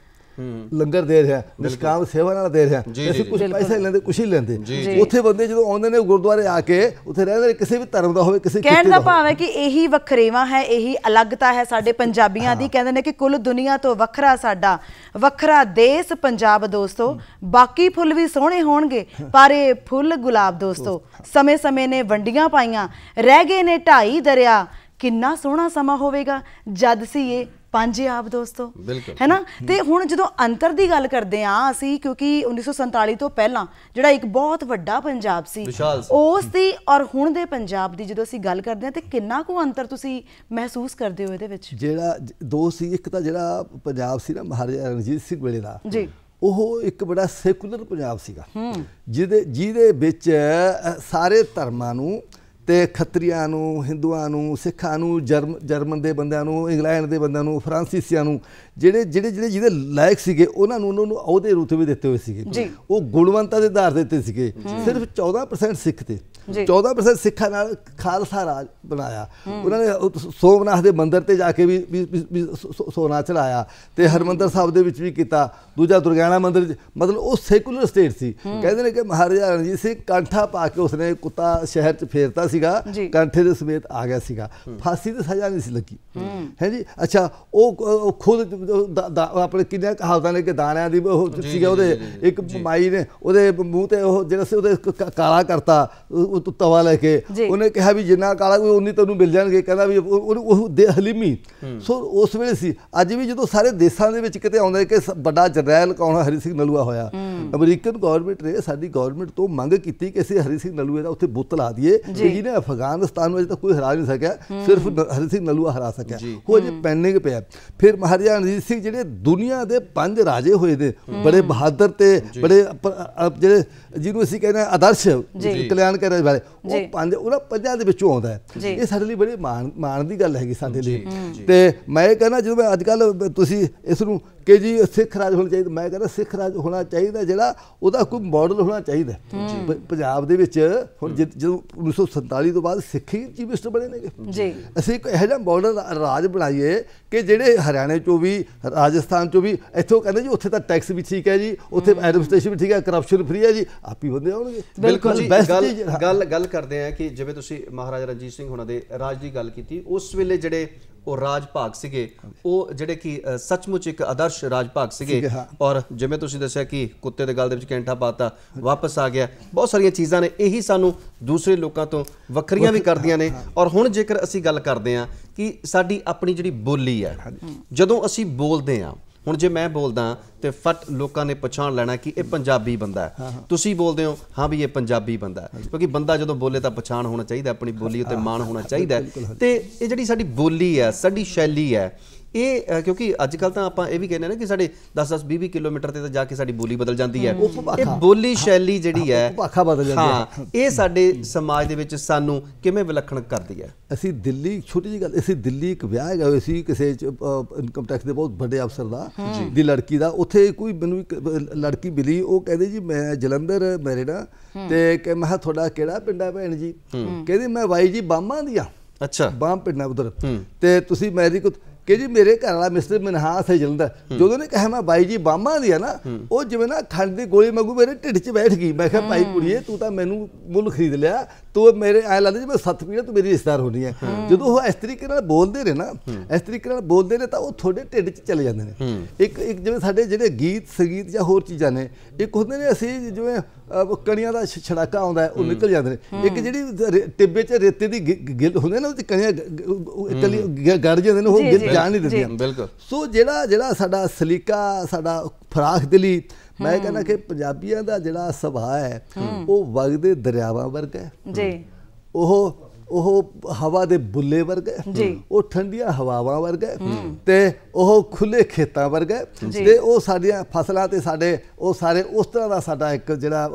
ਲੰਗਰ ਦੇ ਰਿਹਾ ਨਿਸ਼ਕਾਮ ਸੇਵਾ ਨਾਲ ਦੇ ਰਿਹਾ ਅਸੀਂ ਕੁਝ ਪੈਸੇ ਲੈਂਦੇ ਕੁਛ ਹੀ ਲੈਂਦੇ ਉੱਥੇ ਬੰਦੇ ਜਦੋਂ ਆਉਂਦੇ ਨੇ ਗੁਰਦੁਆਰੇ ਆ ਕੇ ਉੱਥੇ ਰਹਿੰਦੇ ਨੇ ਕਿਸੇ ਵੀ ਧਰਮ ਦਾ ਹੋਵੇ ਕਿਸੇ ਕਿਤੇ ਦਾ ਕਹਿਣ ਦਾ ਭਾਵ ਹੈ ਕਿ ਇਹੀ ਵਖਰੇਵਾ ਹੈ ਇਹੀ ਅਲੱਗਤਾ ਹੈ ਸਾਡੇ ਪੰਜਾਬੀਆਂ ਦੀ ਕਹਿੰਦੇ ਨੇ ਕਿ ਕੁੱਲ ਦੁਨੀਆ ਤੋਂ ਵੱਖਰਾ ਸਾਡਾ ਵੱਖਰਾ ਦੇਸ਼ ਪੰਜਾਬ ਦੋਸਤੋ ਬਾਕੀ ਫੁੱਲ ਵੀ ਸੋਹਣੇ ਹੋਣਗੇ ਪਰ ਇਹ ਫੁੱਲ ਗੁਲਾਬ ਦੋਸਤੋ ਸਮੇਂ-ਸਮੇਂ ਨੇ ਵੰਡੀਆਂ ਪਾਈਆਂ ਰਹਿ ਗਏ ਨੇ ਢਾਈ ਦਰਿਆ ਕਿੰਨਾ ਸੋਹਣਾ ਸਮਾਂ ਹੋਵੇਗਾ ਜਦ ਸੀ ਇਹ ਪੰਜੇ ਆਪ ਦੋਸਤੋ ਹੈਨਾ ਤੇ ਹੁਣ ਜਦੋਂ ਅੰਤਰ ਦੀ ਗੱਲ ਕਰਦੇ ਆ ਅਸੀਂ ਕਿਉਂਕਿ 1947 ਤੋਂ ਪਹਿਲਾਂ ਜਿਹੜਾ ਇੱਕ ਬਹੁਤ ਵੱਡਾ ਪੰਜਾਬ ਸੀ ਉਸ ਦੀ ਔਰ ਹੁਣ ਦੇ ਪੰਜਾਬ ਦੀ ਜਦੋਂ ਅਸੀਂ ਗੱਲ ਕਰਦੇ ਆ ਤੇ ਕਿੰਨਾ ਕੁ ਅੰਤਰ ਤੁਸੀਂ ਮਹਿਸੂਸ ਕਰਦੇ ਹੋ ਇਹਦੇ ਵਿੱਚ ਜਿਹੜਾ ਦੋ ਸੀ ਇੱਕ ਤਾਂ ਜਿਹੜਾ ਪੰਜਾਬ ਸੀ ਨਾ ਮਹਾਰਾਜਾ ਰਣਜੀਤ ਸਿੰਘ ਵੇਲੇ ਦਾ ਜੀ ਉਹ ਇੱਕ ਬੜਾ ਸੈਕੂਲਰ ਪੰਜਾਬ ਸੀਗਾ ਜਿਹਦੇ ਜਿਹਦੇ ਵਿੱਚ ਸਾਰੇ ਧਰਮਾਂ ਨੂੰ ਤੇ ਖੱਤਰੀਆਂ ਨੂੰ ਹਿੰਦੂਆਂ ਨੂੰ ਸਿੱਖਾਂ ਨੂੰ ਜਰਮਨ ਦੇ ਬੰਦਿਆਂ ਨੂੰ ਇੰਗਲੈਂਡ ਦੇ ਬੰਦਿਆਂ ਨੂੰ ਫਰਾਂਸੀਸੀਆਂ ਨੂੰ ਜਿਹੜੇ ਜਿਹੜੇ ਜਿਹੜੇ ਜਿਹਦੇ ਲਾਇਕ ਸੀਗੇ ਉਹਨਾਂ ਨੂੰ ਉਹਨਾਂ ਨੂੰ ਅਹੁਦੇ ਰੁਤਬੇ ਦਿੱਤੇ ਹੋਏ ਸੀਗੇ ਉਹ ਗੁਣਵੰਤਾ ਦੇ ਆਧਾਰ ਦਿੱਤੇ ਸੀਗੇ ਸਿਰਫ 14% ਸਿੱਖ ਤੇ 14% ਸਿੱਖਾਂ ਨਾਲ ਖਾਲਸਾ ਰਾਜ ਬਣਾਇਆ ਉਹਨਾਂ ਨੇ ਸੋਮਨਾਥ ਦੇ ਮੰਦਿਰ ਤੇ ਜਾ ਕੇ ਵੀ ਸੋਨਾ ਚੜਾਇਆ ਤੇ ਹਰਮੰਦਰ ਸਾਹਿਬ ਦੇ ਵਿੱਚ ਵੀ ਕੀਤਾ ਦੂਜਾ ਦੁਰਗਿਆਣਾ ਮੰਦਿਰ ਮਤਲਬ ਉਹ ਸੈਕੂਲਰ ਸਟੇਟ ਸੀ ਕਹਿੰਦੇ ਨੇ ਕਿ ਮਹਾਰਾਜਾ ਰਣਜੀਤ ਸਿੰਘ ਕਾਂਠਾ ਪਾ ਕੇ ਉਸਨੇ ਕੁੱਤਾ ਸ਼ਹਿਰ 'ਚ ਫੇਰਤਾ ਸੀਗਾ ਕਾਂਠੇ ਦੇ ਸਮੇਤ ਆ ਗਿਆ ਸੀਗਾ ਫਾਸੀ ਦੀ ਸਜ਼ਾ ਨਹੀਂ ਸੀ ਲੱਗੀ ਹੈ ਜੀ ਅੱਛਾ ਉਹ ਖੁਦ ਆਪਣੇ ਕਿੰਨੇ ਹਾਲਤਾਂ ਨੇ ਕਿ ਦਾਣਿਆਂ ਦੀ ਉਹ ਸੀਗਾ ਉਹਦੇ ਇੱਕ ਮਾਈ ਨੇ ਉਹਦੇ ਮੂੰਹ ਤੇ ਉਹ ਜਿਹੜਾ ਸੀ ਉਹਦੇ ਕਾਲਾ ਕਰਤਾ ਉਹ ਤਵਾ ਲੈ ਕੇ ਉਹਨੇ ਕਿਹਾ ਵੀ ਜਿੰਨਾ ਕਾਲਾ ਕੋਈ ਉਨੀ ਤੈਨੂੰ ਮਿਲ ਜਾਣਗੇ ਕਹਿੰਦਾ ਵੀ ਉਹ ਹਲੀਮੀ ਸੋ ਉਸ ਵੇਲੇ ਸੀ ਅੱਜ ਵੀ ਜਦੋਂ ਸਾਰੇ ਦੇਸ਼ਾਂ ਦੇ ਵਿੱਚ ਕਿਤੇ ਆਉਂਦਾ ਕਿ ਵੱਡਾ ਜਰਨੈਲ ਕੌਣ ਹਰੀ ਸਿੰਘ ਨਲੂਆ ਹੋਇਆ ਅਮਰੀਕਨ ਗਵਰਨਮੈਂਟ ਨੇ ਸਾਡੀ ਗਵਰਨਮੈਂਟ ਤੋਂ ਮੰਗ ਕੀਤੀ ਕਿ ਅਸੀਂ ਹਰੀ ਸਿੰਘ ਨਲੂਏ ਦਾ ਉੱਥੇ ਬੁੱਤ ਲਾ ਦਈਏ ਕਿ ਜਿਹਨੇ ਅਫਗਾਨਿਸਤਾਨ ਵਿੱਚ ਤਾਂ ਕੋਈ ਹਰਾ ਨਹੀਂ ਸਕਿਆ ਸਿਰਫ ਹਰੀ ਸਿੰਘ ਨਲੂਆ ਹਰਾ ਸਕਿਆ ਉਹ ਜੇ ਪੈਨਿੰਗ ਪਿਆ ਫਿਰ ਮਹਾਰਾਜਾ ਰਣਜੀਤ ਸਿੰਘ ਜਿਹੜੇ ਦੁਨੀਆ ਦੇ ਪੰਜ ਰਾਜੇ ਹੋਏ ਨੇ ਬੜੇ ਬਹਾਦਰ ਤੇ ਬੜੇ ਜਿਹੜੇ ਜਿਹਨੂੰ ਅਸੀਂ ਕਹਿੰਦੇ ਆਦਰਸ਼ ਕਲਿਆਣ ਕਰਨ ਵਾਲੇ ਉਹ ਪੰਜ ਉਹਨਾਂ ਪੰਜਾਂ ਦੇ ਵਿੱਚੋਂ ਆਉਂਦਾ ਹੈ ਇਹ ਸਾਡੇ ਲਈ ਬੜੀ ਮਾਣ ਮਾਣ ਦੀ ਗੱਲ ਹੈਗੀ ਸਾਡੇ ਲਈ ਤੇ ਮੈਂ ਕਹਿੰਦਾ ਜਦੋਂ ਮੈਂ ਅੱਜ ਕੱਲ ਤੁਸੀਂ ਇਸ ਨੂੰ ਕਿ ਜੀ ਸਿੱਖ ਰਾਜ ਹੋਣਾ ਚਾਹੀਦਾ ਮੈਂ ਕਹਿੰਦਾ ਸਿੱਖ ਰਾਜ ਹੋਣਾ ਚਾਹੀਦਾ ਜਿਹੜਾ ਉਹਦਾ ਕੋਈ ਮਾਡਲ ਹੋਣਾ ਚਾਹੀਦਾ ਪੰਜਾਬ ਦੇ ਵਿੱਚ ਹੁਣ ਜਦੋਂ 1947 ਤੋਂ ਬਾਅਦ ਸਿੱਖੀ ਚੀਫ ਮਿਨਿਸਟਰ ਬਣੇ ਨੇ ਜੀ ਅਸੀਂ ਇੱਕ ਇਹੋ ਜਿਹਾ ਮਾਡਲ ਰਾਜ ਬਣਾਈਏ ਕਿ ਜਿਹੜੇ ਹਰਿਆਣੇ ਚੋਂ ਵੀ ਰਾਜਸਥਾਨ ਚੋਂ ਵੀ ਇੱਥੋਂ ਕਹਿੰਦੇ ਜੀ ਉੱਥੇ ਤਾਂ ਟੈਕਸ ਵੀ ਠੀਕ ਹੈ ਜੀ ਉੱਥੇ ਐਡਮਿਨਿਸਟ੍ਰੇਸ਼ਨ ਵੀ ਠੀਕ ਹੈ ਕਰਪਸ਼ਨ ਫ੍ਰੀ ਹੈ ਜੀ ਆਪੀ ਬੰਦੇ ਆਉਣਗੇ ਬਿਲਕੁਲ ਜੀ ਗੱਲ ਗੱਲ ਕਰਦੇ ਆ ਕਿ ਜਿਵੇਂ ਤੁਸੀਂ ਮਹਾਰਾਜਾ ਰਣਜੀਤ ਸਿੰਘ ਹੁਣਾਂ ਦੇ ਰਾਜ ਦੀ ਗੱਲ ਕੀਤੀ ਉਸ ਵੇਲੇ ਜਿਹੜੇ ਉਹ ਰਾਜ ਭਾਗ ਸੀਗੇ ਉਹ ਜਿਹੜੇ ਕਿ ਸੱਚਮੁੱਚ ਇੱਕ ਆਦਰਸ਼ ਰਾਜ ਭਾਗ ਸੀਗੇ ਔਰ ਜਿਵੇਂ ਤੁਸੀਂ ਦੱਸਿਆ ਕਿ ਕੁੱਤੇ ਦੇ ਗਲ ਦੇ ਵਿੱਚ ਕੈਂਠਾ ਪਾਤਾ ਵਾਪਸ ਆ ਗਿਆ ਬਹੁਤ ਸਾਰੀਆਂ ਚੀਜ਼ਾਂ ਨੇ ਇਹੀ ਸਾਨੂੰ ਦੂਸਰੇ ਲੋਕਾਂ ਤੋਂ ਵੱਖਰੀਆਂ ਵੀ ਕਰਦੀਆਂ ਨੇ ਔਰ ਹੁਣ ਜੇਕਰ ਅਸੀਂ ਗੱਲ ਕਰਦੇ ਆ ਕਿ ਸਾਡੀ ਆਪਣੀ ਜਿਹੜੀ ਬੋਲੀ ਹੈ ਜਦੋਂ ਅਸੀਂ ਬੋਲਦੇ ਆ ਹੁਣ ਜੇ ਮੈਂ ਬੋਲਦਾ ਤੇ ਫਟ ਲੋਕਾਂ ਨੇ ਪਛਾਣ ਲੈਣਾ ਕਿ ਇਹ ਪੰਜਾਬੀ ਬੰਦਾ ਹੈ ਤੁਸੀਂ ਬੋਲਦੇ ਹੋ ਹਾਂ ਵੀ ਇਹ ਪੰਜਾਬੀ ਬੰਦਾ ਹੈ ਕਿਉਂਕਿ ਬੰਦਾ ਜਦੋਂ ਬੋਲੇ ਤਾਂ ਪਛਾਣ ਹੋਣਾ ਚਾਹੀਦਾ ਆਪਣੀ ਬੋਲੀ ਉੱਤੇ ਮਾਣ ਹੋਣਾ ਚਾਹੀਦਾ ਤੇ ਇਹ ਜਿਹੜੀ ਸਾਡੀ ਬੋਲੀ ਹੈ ਸਾਡੀ ਸ਼ੈਲੀ ਹੈ ਇਹ ਕਿਉਂਕਿ ਅੱਜ ਕੱਲ ਤਾਂ ਆਪਾਂ ਇਹ ਵੀ ਕਹਿੰਦੇ ਨੇ ਕਿ ਸਾਡੇ 10-10 20-20 ਕਿਲੋਮੀਟਰ ਤੇ ਤਾਂ ਜਾ ਕੇ ਸਾਡੀ ਬੋਲੀ ਬਦਲ ਜਾਂਦੀ ਹੈ ਇਹ ਬੋਲੀ ਸ਼ੈਲੀ ਜਿਹੜੀ ਹੈ ਭਾਖਾ ਬਦਲ ਜਾਂਦੀ ਹੈ ਇਹ ਸਾਡੇ ਸਮਾਜ ਦੇ ਵਿੱਚ ਸਾਨੂੰ ਕਿਵੇਂ ਵਿਲੱਖਣ ਕਰਦੀ ਹੈ ਅਸੀਂ ਦਿੱਲੀ ਛੋਟੀ ਜਿਹੀ ਗੱਲ ਅਸੀਂ ਦਿੱਲੀ ਇੱਕ ਵਿਆਹ ਹੈਗਾ ਹੋਇਆ ਸੀ ਕਿਸੇ ਇਨਕਮ ਟੈਕਸ ਦੇ ਬਹੁਤ ਵੱਡੇ ਅਫਸਰ ਦਾ ਦੀ ਲੜਕੀ ਦਾ ਉੱਥੇ ਕੋਈ ਮੈਨੂੰ ਇੱਕ ਲੜਕੀ ਮਿਲੀ ਉਹ ਕਹਿੰਦੇ ਜੀ ਮੈਂ ਜਲੰਧਰ ਮੇਰੇ ਨਾਲ ਤੇ ਕਿ ਮੈਂ ਤੁਹਾਡਾ ਕਿਹੜਾ ਪਿੰਡਾ ਭੈਣ ਜੀ ਕਹਿੰਦੀ ਮੈਂ ਵਾਈ ਜੀ ਬਾਮਾਂ ਆ ਅੱਛਾ ਬਾਮ ਪਿੰਡਾ ਉਧਰ ਤੇ ਤੁਸੀਂ ਮੈਰੀ ਕੋ ਕਿ ਜੀ ਮੇਰੇ ਘਰ ਵਾਲਾ ਮਿਸਟਰ ਮਨਹਾਸ ਹੈ ਜਲੰਧਰ ਜਦੋਂ ਨੇ ਕਿਹਾ ਮੈਂ ਬਾਈ ਜੀ ਬਾਮਾ ਦੀ ਆ ਨਾ ਉਹ ਜਿਵੇਂ ਨਾ ਖੰਡ ਦੀ ਗੋਲੀ ਮੰਗੂ ਮੇਰੇ ਢਿੱਡ 'ਚ ਬੈਠ ਗਈ ਮੈਂ ਕਿਹਾ ਭਾਈ ਕੁੜੀਏ ਤੂੰ ਤਾਂ ਮੈਨੂੰ ਮੁੱਲ ਖਰੀਦ ਲਿਆ ਤੂੰ ਮੇਰੇ ਐ ਲੱਗਦਾ ਜਿਵੇਂ ਸੱਤ ਪੀੜਾ ਤੂੰ ਮੇਰੀ ਰਿਸ਼ਤਦਾਰ ਹੋਣੀ ਹੈ ਜਦੋਂ ਉਹ ਇਸ ਤਰੀਕੇ ਨਾਲ ਬੋਲਦੇ ਨੇ ਨਾ ਇਸ ਤਰੀਕੇ ਨਾਲ ਬੋਲਦੇ ਨੇ ਤਾਂ ਉਹ ਤੁਹਾਡੇ ਢਿੱਡ 'ਚ ਚਲੇ ਜਾਂਦੇ ਨੇ ਇੱਕ ਇੱਕ ਜਿਵੇਂ ਸਾਡੇ ਜਿਹੜੇ ਗੀਤ ਸੰਗੀਤ ਜਾਂ ਹੋਰ ਚੀਜ਼ਾਂ ਨੇ ਇੱਕ ਹੁੰਦੇ ਨੇ ਅਸੀਂ ਜਿਵੇਂ ਕਣੀਆਂ ਦਾ ਛੜਾਕਾ ਆਉਂਦਾ ਉਹ ਨਿਕਲ ਜਾਂਦੇ ਨੇ ਇੱਕ ਜਿਹੜੀ ਟਿੱਬੇ 'ਚ ਰੇਤੇ ਦੀ ਗਿੱਲ ਹੁੰਦੇ ਨੇ ਉਹ ਤੇ ਕਣੀਆਂ ਗੜ ਜਾਂਦੇ ਨੇ ਉਹ ਗਿੱਲ ਜਾਣ ਨਹੀਂ ਦਿੰਦੀਆਂ ਬਿਲਕੁਲ ਸੋ ਜਿਹੜਾ ਜਿਹੜਾ ਸਾਡਾ ਸਲੀਕਾ ਸਾਡਾ ਫਰਾਖ ਦਿਲੀ ਮੈਂ ਕਹਿੰਦਾ ਕਿ ਪੰਜਾਬੀਆਂ ਦਾ ਜਿਹੜਾ ਸੁਭਾਅ ਹੈ ਉਹ ਵਗਦੇ ਦਰਿਆਵਾਂ ਵਰਗਾ ਹੈ ਜੀ ਉਹ ਉਹ ਹਵਾ ਦੇ ਬੁੱਲੇ ਵਰਗਾ ਉਹ ਠੰਡੀਆਂ ਹਵਾਵਾਂ ਵਰਗਾ ਤੇ ਉਹ ਖੁੱਲੇ ਖੇਤਾਂ ਵਰਗਾ ਤੇ ਉਹ ਸਾਡੀਆਂ ਫਸਲਾਂ ਤੇ ਸਾਡੇ ਉਹ ਸਾਰੇ ਉਸ ਤਰ੍ਹਾਂ ਦਾ ਸਾਡਾ ਇੱਕ ਜਿਹੜਾ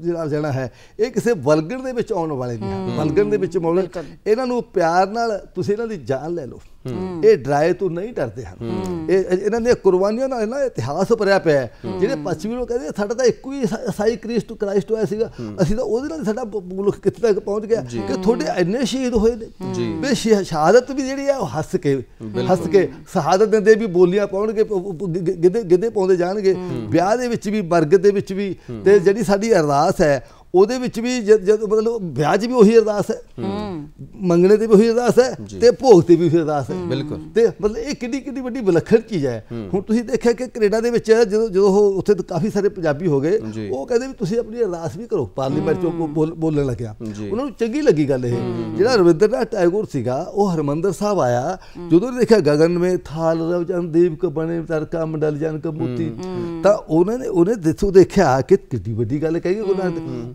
ਜਿਹੜਾ ਜਣਾ ਹੈ ਇਹ ਕਿਸੇ ਵਲਗਣ ਦੇ ਵਿੱਚ ਆਉਣ ਵਾਲੇ ਨਹੀਂ ਵਲਗਣ ਦੇ ਵਿੱਚ ਮੌਲ ਇਹਨਾਂ ਨੂੰ ਪਿਆਰ ਨਾਲ ਤੁਸੀਂ ਇਹਨਾਂ ਦੀ ਜਾਨ ਲੈ ਲਓ ਇਹ ਡਰਾਏ ਤੋਂ ਨਹੀਂ ਡਰਦੇ ਹਨ ਇਹ ਇਹਨਾਂ ਦੀਆਂ ਕੁਰਬਾਨੀਆਂ ਨਾਲ ਇਹਨਾਂ ਇਤਿਹਾਸ ਭਰਿਆ ਪਿਆ ਹੈ ਜਿਹੜੇ ਪੱਛਮੀ ਲੋਕ ਕਹਿੰਦੇ ਸਾਡਾ ਤਾਂ ਇੱਕੋ ਹੀ ਸਾਈ ਕ੍ਰਿਸਟ ਕ੍ਰਾਈਸਟ ਹੋਇਆ ਸੀਗਾ ਅਸੀਂ ਤਾਂ ਉਹਦੇ ਨਾਲ ਸਾਡਾ ਮੁਲਕ ਕਿੱਥੇ ਤੱਕ ਪਹੁੰਚ ਗਿਆ ਕਿ ਤੁਹਾਡੇ ਇੰਨੇ ਸ਼ਹੀਦ ਹੋਏ ਨੇ ਬੇ ਸ਼ਹਾਦਤ ਵੀ ਜਿਹੜੀ ਹੈ ਉਹ ਹੱਸ ਕੇ ਹੱਸ ਕੇ ਸ਼ਹਾਦਤ ਦਿੰਦੇ ਵੀ ਬੋਲੀਆਂ ਪਾਉਣਗੇ ਗਿੱਦੇ ਗਿੱਦੇ ਪਾਉਂਦੇ ਜਾਣਗੇ ਵਿਆਹ ਦੇ ਵਿੱਚ ਵੀ ਵਰਗ ਦੇ ਵਿੱਚ ਵੀ ਤੇ ਜਿਹੜੀ ਸਾਡੀ ਅਰਦਾਸ ਹੈ ਉਹਦੇ ਵਿੱਚ ਵੀ ਜਦ ਮਤਲਬ ਵਿਆਹ 'ਚ ਵੀ ਉਹੀ ਅਰਦਾਸ ਹੈ ਮੰਗਣੇ ਤੇ ਵੀ ਉਹੀ ਅਰਦਾਸ ਹੈ ਤੇ ਭੋਗ ਤੇ ਵੀ ਉਹੀ ਅਰਦਾਸ ਹੈ ਬਿਲਕੁਲ ਤੇ ਮਤਲਬ ਇਹ ਕਿੰਨੀ ਕਿੰਨੀ ਵੱਡੀ ਬਲਖਣ ਚੀਜ਼ ਹੈ ਹੁਣ ਤੁਸੀਂ ਦੇਖਿਆ ਕਿ ਕੈਨੇਡਾ ਦੇ ਵਿੱਚ ਜਦੋਂ ਜਦੋਂ ਉਹ ਉੱਥੇ ਕਾਫੀ ਸਾਰੇ ਪੰਜਾਬੀ ਹੋ ਗਏ ਉਹ ਕਹਿੰਦੇ ਵੀ ਤੁਸੀਂ ਆਪਣੀ ਅਰਦਾਸ ਵੀ ਕਰੋ ਪਾਰਲੀਮੈਂਟ 'ਚ ਬੋਲਣ ਲੱਗਿਆ ਉਹਨਾਂ ਨੂੰ ਚੰਗੀ ਲੱਗੀ ਗੱਲ ਇਹ ਜਿਹੜਾ ਰਵਿੰਦਰਨਾਥ ਟੈਗੋਰ ਸੀਗਾ ਉਹ ਹਰਮੰਦਰ ਸਾਹਿਬ ਆਇਆ ਜਦੋਂ ਦੇਖਿਆ ਗਗਨ ਮੇ ਥਾਲ ਰਵ ਜਨ ਦੀਪਕ ਬਣੇ ਤਰਕਾ ਮੰਡਲ ਜਨ ਕਬੂਤੀ ਤਾਂ ਉਹਨਾਂ ਨੇ ਉਹਨੇ ਦੇਖੋ ਦੇਖਿਆ ਕਿ ਕਿੱਡੀ ਵੱਡੀ ਗੱਲ ਕਹੀ ਉਹਨਾਂ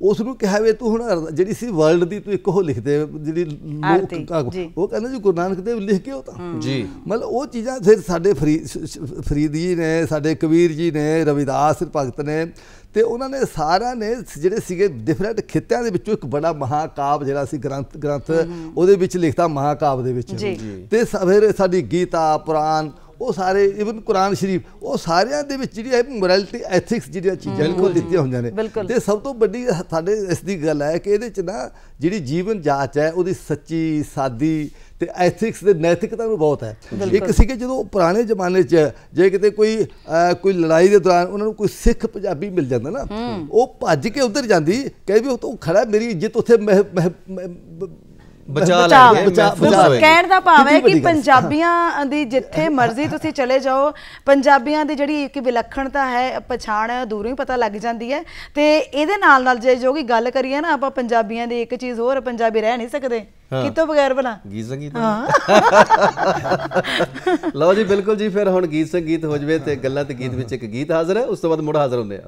ਉਸ ਨੂੰ ਕਿਹਾ ਵੇ ਤੂੰ ਹੁਣ ਜਿਹੜੀ ਸੀ ਵਰਲਡ ਦੀ ਤੂੰ ਇੱਕ ਉਹ ਲਿਖਦੇ ਜਿਹੜੀ ਲੋਕ ਉਹ ਕਹਿੰਦਾ ਜੀ ਗੁਰੂ ਨਾਨਕ ਦੇਵ ਲਿਖ ਕੇ ਉਹ ਤਾਂ ਜੀ ਮਤਲਬ ਉਹ ਚੀਜ਼ਾਂ ਫਿਰ ਸਾਡੇ ਫਰੀਦ ਜੀ ਨੇ ਸਾਡੇ ਕਬੀਰ ਜੀ ਨੇ ਰਵਿਦਾਸ ਭਗਤ ਨੇ ਤੇ ਉਹਨਾਂ ਨੇ ਸਾਰਿਆਂ ਨੇ ਜਿਹੜੇ ਸੀਗੇ ਡਿਫਰੈਂਟ ਖਿੱਤਿਆਂ ਦੇ ਵਿੱਚੋਂ ਇੱਕ ਬੜਾ ਮਹਾਕਾਵ ਜਿਹੜਾ ਸੀ ਗ੍ਰੰਥ ਗ੍ਰੰਥ ਉਹਦੇ ਵਿੱਚ ਲਿਖਤਾ ਮਹਾਕਾਵ ਦੇ ਵਿੱਚ ਤੇ ਸਵੇਰੇ ਸਾਡੀ ਗੀਤਾ ਪੁਰਾਣ ਉਹ ਸਾਰੇ ਇਵਨ ਕੁਰਾਨ ਸ਼ਰੀਫ ਉਹ ਸਾਰਿਆਂ ਦੇ ਵਿੱਚ ਜਿਹੜੀ ਹੈ ਮੋਰੈਲਿਟੀ ਐਥਿਕਸ ਜਿਹੜੀਆਂ ਚੀਜ਼ਾਂ ਲਿਖੋ ਦਿੱਤੀਆਂ ਹੁੰਦੀਆਂ ਨੇ ਤੇ ਸਭ ਤੋਂ ਵੱਡੀ ਸਾਡੇ ਇਸ ਦੀ ਗੱਲ ਹੈ ਕਿ ਇਹਦੇ ਚ ਨਾ ਜਿਹੜੀ ਜੀਵਨ ਜਾਂਚ ਹੈ ਉਹਦੀ ਸੱਚੀ ਸਾਦੀ ਤੇ ਐਥਿਕਸ ਦੇ ਨੈਤਿਕਤਾ ਨੂੰ ਬਹੁਤ ਹੈ ਇੱਕ ਸੀ ਕਿ ਜਦੋਂ ਪੁਰਾਣੇ ਜ਼ਮਾਨੇ 'ਚ ਜੇ ਕਿਤੇ ਕੋਈ ਕੋਈ ਲੜਾਈ ਦੇ ਦੌਰਾਨ ਉਹਨਾਂ ਨੂੰ ਕੋਈ ਸਿੱਖ ਪੰਜਾਬੀ ਮਿਲ ਜਾਂਦਾ ਨਾ ਉਹ ਭੱਜ ਕੇ ਉਧਰ ਜਾਂਦੀ ਕਹੇ ਵੀ ਉਹ ਖੜਾ ਮੇਰੀ ਇੱਜ਼ਤ ਉੱਥੇ ਬਚਾ ਲੈਣਗੇ ਮਹਿਫੂਜ਼ ਕਹਿਣ ਦਾ ਭਾਵ ਹੈ ਕਿ ਪੰਜਾਬੀਆਂ ਦੀ ਜਿੱਥੇ ਮਰਜ਼ੀ ਤੁਸੀਂ ਚਲੇ ਜਾਓ ਪੰਜਾਬੀਆਂ ਦੀ ਜਿਹੜੀ ਇੱਕ ਵਿਲੱਖਣਤਾ ਹੈ ਪਛਾਣ ਹੈ ਦੂਰੋਂ ਹੀ ਪਤਾ ਲੱਗ ਜਾਂਦੀ ਹੈ ਤੇ ਇਹਦੇ ਨਾਲ ਨਾਲ ਜੇ ਜੋ ਗੱਲ ਕਰੀਏ ਨਾ ਆਪਾਂ ਪੰਜਾਬੀਆਂ ਦੀ ਇੱਕ ਚੀਜ਼ ਹੋਰ ਪੰਜਾਬੀ ਰਹਿ ਨਹੀਂ ਸਕਦੇ ਕਿਤੋਂ ਬਗੈਰ ਬਣਾ ਗੀਤ ਸੰਗੀਤ ਲਓ ਜੀ ਬਿਲਕੁਲ ਜੀ ਫਿਰ ਹੁਣ ਗੀਤ ਸੰਗੀਤ ਹੋ ਜਵੇ ਤੇ ਗੱਲਾਂ ਤੇ ਗੀਤ ਵਿੱਚ ਇੱਕ ਗੀਤ ਹਾਜ਼ਰ ਹੈ ਉਸ ਤੋਂ ਬਾਅਦ ਮੁੜ ਹਾਜ਼ਰ ਹੁੰਦੇ ਆ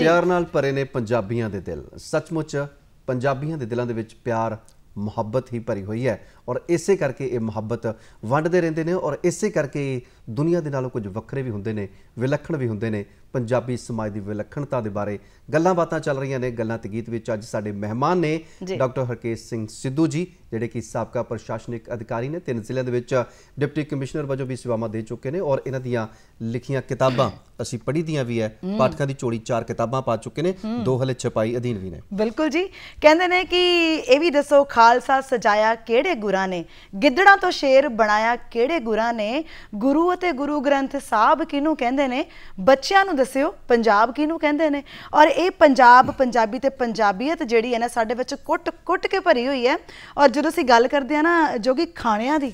ਪਿਆਰ ਨਾਲ ਭਰੇ ਨੇ ਪੰਜਾਬੀਆਂ ਦੇ ਦਿਲ ਸੱਚਮੁੱਚ ਪੰਜਾਬੀਆਂ ਦੇ ਦਿਲਾਂ ਦੇ ਵਿੱਚ ਪਿਆਰ ਮੁਹੱਬਤ ਹੀ ਭਰੀ ਹੋਈ ਹੈ ਔਰ ਇਸੇ ਕਰਕੇ ਇਹ ਮੁਹੱਬਤ ਵੰਡਦੇ ਰਹਿੰਦੇ ਨੇ ਔਰ ਇਸੇ ਕਰਕੇ ਦੁਨੀਆ ਦੇ ਨਾਲੋਂ ਕੁਝ ਵੱਖਰੇ ਵੀ ਹੁੰਦੇ ਨੇ ਵਿਲੱਖਣ ਵੀ ਹੁੰਦੇ ਨੇ ਪੰਜਾਬੀ ਸਮਾਜ ਦੀ ਵਿਲੱਖਣਤਾ ਦੇ ਬਾਰੇ ਗੱਲਾਂ ਬਾਤਾਂ ਚੱਲ ਰਹੀਆਂ ਨੇ ਗੱਲਾਂ ਤੇ ਗੀਤ ਵਿੱਚ ਅੱਜ ਸਾਡੇ ਮਹਿਮਾਨ ਨੇ ਡਾਕਟਰ ਹਰਕੇਸ਼ ਸਿੰਘ ਸਿੱਧੂ ਜੀ ਜਿਹੜੇ ਕਿ ਸਾਬਕਾ ਪ੍ਰਸ਼ਾਸਨਿਕ ਅਧਿਕਾਰੀ ਨੇ ਤਿੰਨ ਜ਼ਿਲ੍ਹਿਆਂ ਦੇ ਵਿੱਚ ਡਿਪਟੀ ਕਮਿਸ਼ਨਰ ਵਜੋਂ ਵੀ ਸੇਵਾਵਾਂ ਦੇ ਚੁੱਕੇ ਨੇ ਔਰ ਇਹਨਾਂ ਦੀਆਂ ਲਿਖੀਆਂ ਕਿਤਾਬਾਂ ਅਸੀਂ ਪੜ੍ਹੀਆਂ ਵੀ ਹੈ ਪਾਠਕਾਂ ਦੀ ਚੋੜੀ ਚਾਰ ਕਿਤਾਬਾਂ ਪਾ ਚੁੱਕੇ ਨੇ ਦੋ ਹਲੇ ਛਪਾਈ ਅਧੀਨ ਵੀ ਨੇ ਬਿਲਕੁਲ ਜੀ ਕਹਿੰਦੇ ਨੇ ਕਿ ਇਹ ਵੀ ਦੱਸੋ ਖਾਲਸਾ ਸਜਾਇਆ ਕਿਹੜੇ ਗੁਰਾਂ ਨੇ ਗਿੱਦੜਾਂ ਤੋਂ ਸ਼ੇਰ ਬਣਾਇਆ ਕਿਹੜੇ ਗੁਰਾਂ ਨੇ ਗੁਰੂ ਅਤੇ ਗੁਰੂ ਗ੍ਰੰਥ ਸਾਹਿਬ ਕਿਹਨੂੰ ਕਹਿੰਦੇ ਨੇ ਬੱਚਿਆਂ ਨੂੰ ਦੱਸਿਓ ਪੰਜਾਬ ਕਿਹਨੂੰ ਕਹਿੰਦੇ ਨੇ ਔਰ ਇਹ ਪੰਜਾਬ ਪੰਜਾਬੀ ਤੇ ਪੰਜਾਬੀਅਤ ਜਿਹੜੀ ਹੈ ਨਾ ਸਾਡੇ ਵਿੱਚ ਕੁੱਟ-ਕੁੱਟ ਕੇ ਭਰੀ ਹੋਈ ਹੈ ਔਰ ਜਦੋਂ ਅਸੀਂ ਗੱਲ ਕਰਦੇ ਆ ਨਾ ਜੋ ਕਿ ਖਾਣਿਆਂ ਦੀ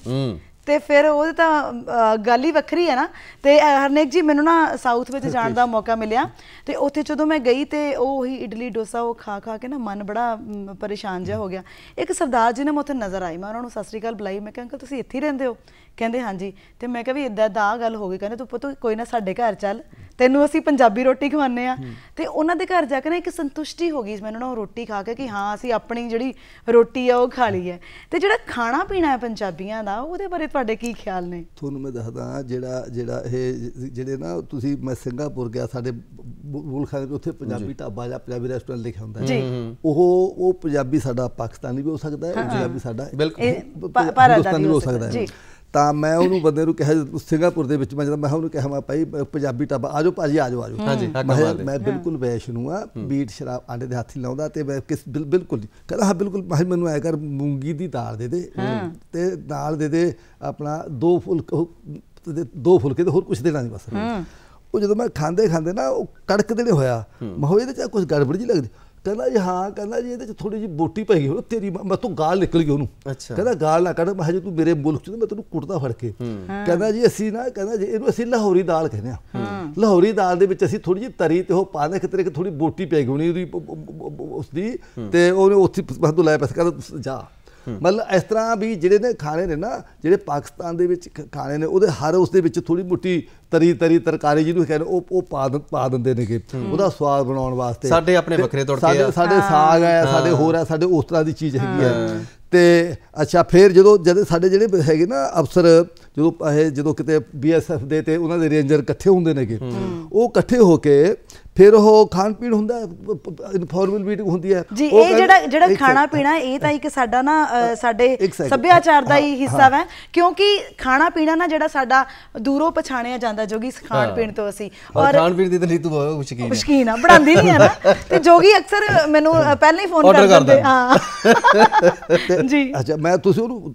ਤੇ ਫਿਰ ਉਹ ਤਾਂ ਗੱਲ ਹੀ ਵੱਖਰੀ ਹੈ ਨਾ ਤੇ ਹਰਨੇਕ ਜੀ ਮੈਨੂੰ ਨਾ ਸਾਊਥ ਵਿੱਚ ਜਾਣ ਦਾ ਮੌਕਾ ਮਿਲਿਆ ਤੇ ਉੱਥੇ ਜਦੋਂ ਮੈਂ ਗਈ ਤੇ ਉਹ ਹੀ ਇਡਲੀ ਡੋਸਾ ਉਹ ਖਾ ਖਾ ਕੇ ਨਾ ਮਨ ਬੜਾ ਪਰੇਸ਼ਾਨ ਜਿਹਾ ਹੋ ਗਿਆ ਇੱਕ ਸਰਦਾਰ ਜੀ ਨੇ ਮੈਨੂੰ ਉੱਥੇ ਨਜ਼ਰ ਆਈ ਮੈਂ ਉਹਨਾਂ ਨੂੰ ਸਤਿ ਸ੍ਰੀ ਅਕਾਲ ਬੁਲਾਈ ਮੈਂ ਕਿਹਾ ਅੰਕਲ ਤੁਸੀਂ ਇੱਥੇ ਹੀ ਰਹਿੰਦੇ ਹੋ ਕਹਿੰਦੇ ਹਾਂਜੀ ਤੇ ਮੈਂ ਕਿਹਾ ਵੀ ਇਦਾਂ ਦਾ ਆ ਗੱਲ ਹੋ ਗਈ ਕਹਿੰਦੇ ਤੂੰ ਪੁੱਤ ਕੋਈ ਨਾ ਸਾਡੇ ਘਰ ਚੱਲ ਤੈਨੂੰ ਅਸੀਂ ਪੰਜਾਬੀ ਰੋਟੀ ਖਵਾਉਂਦੇ ਆ ਤੇ ਉਹਨਾਂ ਦੇ ਘਰ ਜਾ ਕੇ ਨਾ ਇੱਕ ਸੰਤੁਸ਼ਟੀ ਹੋ ਗਈ ਮੈਨੂੰ ਨਾ ਰੋਟੀ ਖਾ ਕੇ ਕਿ ਹਾਂ ਅਸੀਂ ਆਪਣੀ ਜਿਹੜੀ ਰੋਟੀ ਆ ਉਹ ਖਾ ਲਈ ਹੈ ਤੇ ਜਿਹੜਾ ਖਾਣਾ ਪੀਣਾ ਹੈ ਪੰਜਾਬੀਆਂ ਦਾ ਉਹਦੇ ਬਾਰੇ ਤੁਹਾਡੇ ਕੀ ਖਿਆਲ ਨੇ ਤੁਹਾਨੂੰ ਮੈਂ ਦੱਸਦਾ ਜਿਹੜਾ ਜਿਹੜਾ ਇਹ ਜਿਹੜੇ ਨਾ ਤੁਸੀਂ ਮੈਂ ਸਿੰਗਾਪੁਰ ਗਿਆ ਸਾਡੇ ਬੁਲਖਾਂ ਦੇ ਉੱਥੇ ਪੰਜਾਬੀ ਢਾਬਾ ਜਾਂ ਪੰਜਾਬੀ ਰੈਸਟੋਰੈਂਟ ਲਿਖਿਆ ਹੁੰਦਾ ਹੈ ਉਹ ਉਹ ਪੰਜਾਬੀ ਸਾਡਾ ਪਾਕਿਸਤਾਨੀ ਵੀ ਹੋ ਸਕਦਾ ਹੈ ਪੰਜਾਬੀ ਸਾਡਾ ਬਿਲਕੁਲ ਪਾਕਿਸਤਾਨੀ ਵੀ ਹੋ ਸਕਦਾ ਹੈ ਤਾਂ ਮੈਂ ਉਹਨੂੰ ਬੰਦੇ ਨੂੰ ਕਿਹਾ ਸਿੰਗਾਪੁਰ ਦੇ ਵਿੱਚ ਮੈਂ ਜਦੋਂ ਮੈਂ ਉਹਨੂੰ ਕਿਹਾ ਮੈਂ ਭਾਈ ਪੰਜਾਬੀ ਟੱਬਾ ਆਜੋ ਭਾਜੀ ਆਜੋ ਆਜੋ ਹਾਂਜੀ ਮੈਂ ਬਿਲਕੁਲ ਨੂੰ ਆ ਬੀਟ ਸ਼ਰਾਬ ਆਂਡੇ ਦੇ ਹੱਥੀ ਲਾਉਂਦਾ ਤੇ ਮੈਂ ਕਿਸ ਬਿਲਕੁਲ ਕਹਿੰਦਾ ਹਾਂ ਬਿਲਕੁਲ ਮੈਂ ਮੈਨੂੰ ਐ ਕਰ ਮੂੰਗੀ ਦੀ ਦਾਲ ਦੇ ਦੇ ਤੇ ਦਾਲ ਦੇ ਦੇ ਆਪਣਾ ਦੋ ਫੁਲਕੇ ਦੋ ਫੁਲਕੇ ਤੇ ਹੋਰ ਕੁਝ ਦੇਣਾ ਨਹੀਂ ਬਸ ਉਹ ਜਦੋਂ ਮੈਂ ਖਾਂਦੇ ਖਾਂਦੇ ਨਾ ਉਹ ਕੜਕ ਦੇਣੇ ਹੋਇਆ ਮੈਂ ਹੋਏ ਇਹਦੇ ਚ ਕੁਝ ਗੜਬੜ ਜੀ ਲੱਗਦੀ ਕਹਿੰਦਾ ਜੀ ਹਾਂ ਕਹਿੰਦਾ ਜੀ ਇਹਦੇ ਚ ਥੋੜੀ ਜੀ ਬੋਟੀ ਪਈ ਹੋਈ ਤੇਰੀ ਮੈਂ ਤੂੰ ਗਾਲ ਨਿਕਲ ਗਈ ਉਹਨੂੰ ਕਹਿੰਦਾ ਗਾਲ ਨਾ ਕੱਢ ਮੈਂ ਹਜੇ ਤੂੰ ਮੇਰੇ ਮੁਲਕ ਚ ਮੈਂ ਤੈਨੂੰ ਕੁੱਟਦਾ ਫੜ ਕੇ ਕਹਿੰਦਾ ਜੀ ਅਸੀਂ ਨਾ ਕਹਿੰਦਾ ਜੀ ਇਹਨੂੰ ਅਸੀਂ ਲਾਹੌਰੀ ਦਾਲ ਕਹਿੰਦੇ ਆ ਲਾਹੌਰੀ ਦਾਲ ਦੇ ਵਿੱਚ ਅਸੀਂ ਥੋੜੀ ਜੀ ਤਰੀ ਤੇ ਉਹ ਪਾਣੇ ਕਿਤੇ ਕਿ ਥੋੜੀ ਬੋਟੀ ਪੈ ਗਈ ਹੋਣੀ ਉਹਦੀ ਉਸ ਦੀ ਤੇ ਉਹਨੇ ਉੱਥੇ ਮੈਂ ਤੂੰ ਲੈ ਪੈਸੇ ਕਹਿੰਦਾ ਜਾ ਮਤਲਬ ਇਸ ਤਰ੍ਹਾਂ ਵੀ ਜਿਹੜੇ ਨੇ ਖਾਣੇ ਨੇ ਨਾ ਜਿਹੜੇ ਪਾਕਿਸਤਾਨ ਦੇ ਵਿੱਚ ਖਾਣੇ ਨੇ ਉਹਦੇ ਹਰ ਉਸ ਦੇ ਵਿੱਚ ਥੋੜੀ ਮੁੱਟੀ ਤਰੀ ਤਰੀ ਤਰਕਾਰੀ ਜਿਹਨੂੰ ਕਹਿੰਦੇ ਉਹ ਉਹ ਪਾ ਪਾ ਦਿੰਦੇ ਨੇਗੇ ਉਹਦਾ ਸਵਾਦ ਬਣਾਉਣ ਵਾਸਤੇ ਸਾਡੇ ਆਪਣੇ ਵੱਖਰੇ ਤੜਕੇ ਆ ਸਾਡੇ ਸਾਗ ਆ ਸਾਡੇ ਹੋਰ ਆ ਸਾਡੇ ਉਸ ਤਰ੍ਹਾਂ ਦੀ ਚੀਜ਼ ਹੈਗੀ ਹੈ ਤੇ ਅੱਛਾ ਫਿਰ ਜਦੋਂ ਜਦ ਸਾਡੇ ਜਿਹੜੇ ਹੈਗੇ ਨਾ ਅਫਸਰ ਜਦੋਂ ਇਹ ਜਦੋਂ ਕਿਤੇ ਬੀਐਸਐਫ ਦੇ ਤੇ ਉਹਨਾਂ ਦੇ ਰੇਂਜਰ ਇਕੱਠੇ ਹੁੰਦੇ ਨੇਗੇ ਉਹ ਇਕੱਠੇ ਹੋ ਕੇ ਫਿਰ ਉਹ ਖਾਣ ਪੀਣ ਹੁੰਦਾ ਇਨਫੋਰਮਲ ਮੀਟਿੰਗ ਹੁੰਦੀ ਹੈ ਜੀ ਇਹ ਜਿਹੜਾ ਜਿਹੜਾ ਖਾਣਾ ਪੀਣਾ ਇਹ ਤਾਂ ਇੱਕ ਸਾਡਾ ਨਾ ਸਾਡੇ ਸੱਭਿਆਚਾਰ ਦਾ ਹੀ ਹਿੱਸਾ ਹੈ ਕਿਉਂਕਿ ਖਾਣਾ ਪੀਣਾ ਨਾ ਜਿਹੜਾ ਸਾਡਾ ਦੂਰੋਂ ਪਛਾਣਿਆ ਜਾਂਦਾ ਜੋਗੀ ਖਾਣ ਪੀਣ ਤੋਂ ਅਸੀਂ ਔਰ ਖਾਣ ਪੀਣ ਦੀ ਤਾਂ ਤੂੰ ਬਹੁਤ ਸ਼ਕੀਨ ਹੈ ਸ਼ਕੀਨ ਆ ਬਣਾਉਂਦੀ ਨਹੀਂ ਹੈ ਨਾ ਤੇ ਜੋਗੀ ਅਕਸਰ ਮੈਨੂੰ ਪਹਿਲਾਂ ਹੀ ਫੋਨ ਕਰਦੇ ਹਾਂ ਜੀ ਅੱਛਾ ਮੈਂ ਤੁਸੀਂ ਉਹਨੂੰ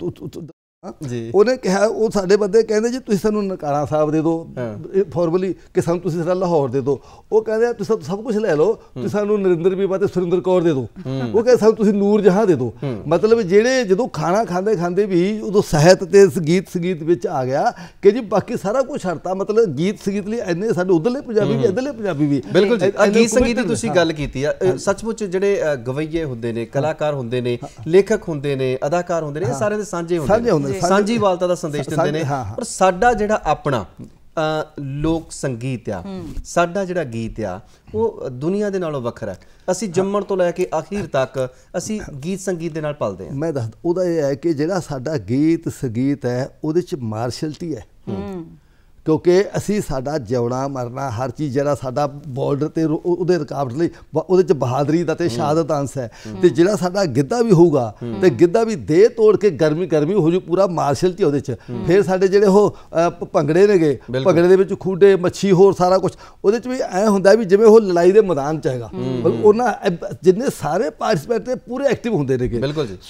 ਜੀ ਉਹਨੇ ਕਿਹਾ ਉਹ ਸਾਡੇ ਬੰਦੇ ਕਹਿੰਦੇ ਜੀ ਤੁਸੀਂ ਸਾਨੂੰ ਨਕਾਰਾ ਸਾਹਿਬ ਦੇ ਦਿਓ ਫਾਰਮਲੀ ਕਿ ਸਾਨੂੰ ਤੁਸੀਂ ਸਾਡਾ ਲਾਹੌਰ ਦੇ ਦਿਓ ਉਹ ਕਹਿੰਦੇ ਆ ਤੁਸੀਂ ਸਭ ਕੁਝ ਲੈ ਲਓ ਤੁਸੀਂ ਸਾਨੂੰ ਨਰਿੰਦਰ ਬੀਬਾ ਤੇ ਸੁਰਿੰਦਰ ਕੌਰ ਦੇ ਦਿਓ ਉਹ ਕਹਿੰਦੇ ਸਾਨੂੰ ਤੁਸੀਂ ਨੂਰ ਜਹਾਂ ਦੇ ਦਿਓ ਮਤਲਬ ਜਿਹੜੇ ਜਦੋਂ ਖਾਣਾ ਖਾਂਦੇ ਖਾਂਦੇ ਵੀ ਉਦੋਂ ਸਹਿਤ ਤੇ ਸੰਗੀਤ ਸੰਗੀਤ ਵਿੱਚ ਆ ਗਿਆ ਕਿ ਜੀ ਬਾਕੀ ਸਾਰਾ ਕੁਝ ਹਰਤਾ ਮਤਲਬ ਗੀਤ ਸੰਗੀਤ ਲਈ ਐਨੇ ਸਾਡੇ ਉਧਰਲੇ ਪੰਜਾਬੀ ਵੀ ਇਧਰਲੇ ਪੰਜਾਬੀ ਵੀ ਬਿਲਕੁਲ ਗੀਤ ਸੰਗੀਤ ਦੀ ਤੁਸੀਂ ਗੱਲ ਕੀਤੀ ਆ ਸੱਚਮੁੱਚ ਜਿਹੜੇ ਗਵਈਏ ਹੁੰਦੇ ਨੇ ਕਲਾਕਾਰ ਹੁੰਦੇ ਨੇ ਲੇਖਕ ਹੁੰਦੇ ਨੇ ਅਦਾਕਾਰ ਹੁੰਦੇ ਨੇ ਇਹ ਸਾਰੇ ਦੇ ਸਾਂਝੇ ਹੁੰਦੇ ਨੇ ਸਾਂਝੀ ਵਾਲਤਾ ਦਾ ਸੰਦੇਸ਼ ਦਿੰਦੇ ਨੇ ਪਰ ਸਾਡਾ ਜਿਹੜਾ ਆਪਣਾ ਲੋਕ ਸੰਗੀਤ ਆ ਸਾਡਾ ਜਿਹੜਾ ਗੀਤ ਆ ਉਹ ਦੁਨੀਆ ਦੇ ਨਾਲੋਂ ਵੱਖਰਾ ਅਸੀਂ ਜੰਮਣ ਤੋਂ ਲੈ ਕੇ ਆਖਿਰ ਤੱਕ ਅਸੀਂ ਗੀਤ ਸੰਗੀਤ ਦੇ ਨਾਲ ਪਲਦੇ ਆ ਮੈਂ ਦੱਸ ਉਹਦਾ ਇਹ ਹੈ ਕਿ ਜਿਹੜਾ ਸਾਡਾ ਗੀਤ ਸੰਗੀਤ ਹੈ ਉਹਦੇ ਚ ਮਾਰਸ਼ਲਟੀ ਹੈ ਕਿਉਂਕਿ ਅਸੀਂ ਸਾਡਾ ਜਿਉਣਾ ਮਰਨਾ ਹਰ ਚੀਜ਼ ਜਿਹੜਾ ਸਾਡਾ ਬਾਰਡਰ ਤੇ ਉਹਦੇ ਰੁਕਾਵਟ ਲਈ ਉਹਦੇ ਚ ਬਹਾਦਰੀ ਦਾ ਤੇ ਸ਼ਹਾਦਤ ਅੰਸ ਹੈ ਤੇ ਜਿਹੜਾ ਸਾਡਾ ਗਿੱਧਾ ਵੀ ਹੋਊਗਾ ਤੇ ਗਿੱਧਾ ਵੀ ਦੇ ਤੋੜ ਕੇ ਗਰਮੀ ਗਰਮੀ ਹੋ ਜੂ ਪੂਰਾ ਮਾਰਸ਼ਲ ਤੇ ਉਹਦੇ ਚ ਫਿਰ ਸਾਡੇ ਜਿਹੜੇ ਉਹ ਭੰਗੜੇ ਨੇਗੇ ਭੰਗੜੇ ਦੇ ਵਿੱਚ ਖੂਡੇ ਮੱਛੀ ਹੋਰ ਸਾਰਾ ਕੁਝ ਉਹਦੇ ਚ ਵੀ ਐ ਹੁੰਦਾ ਵੀ ਜਿਵੇਂ ਉਹ ਲੜਾਈ ਦੇ ਮੈਦਾਨ ਚ ਹੈਗਾ ਮਤਲਬ ਉਹਨਾਂ ਜਿੰਨੇ ਸਾਰੇ ਪਾਰਟਿਸਪੈਂਟ ਤੇ ਪੂਰੇ ਐਕਟਿਵ ਹੁੰਦੇ ਨੇਗੇ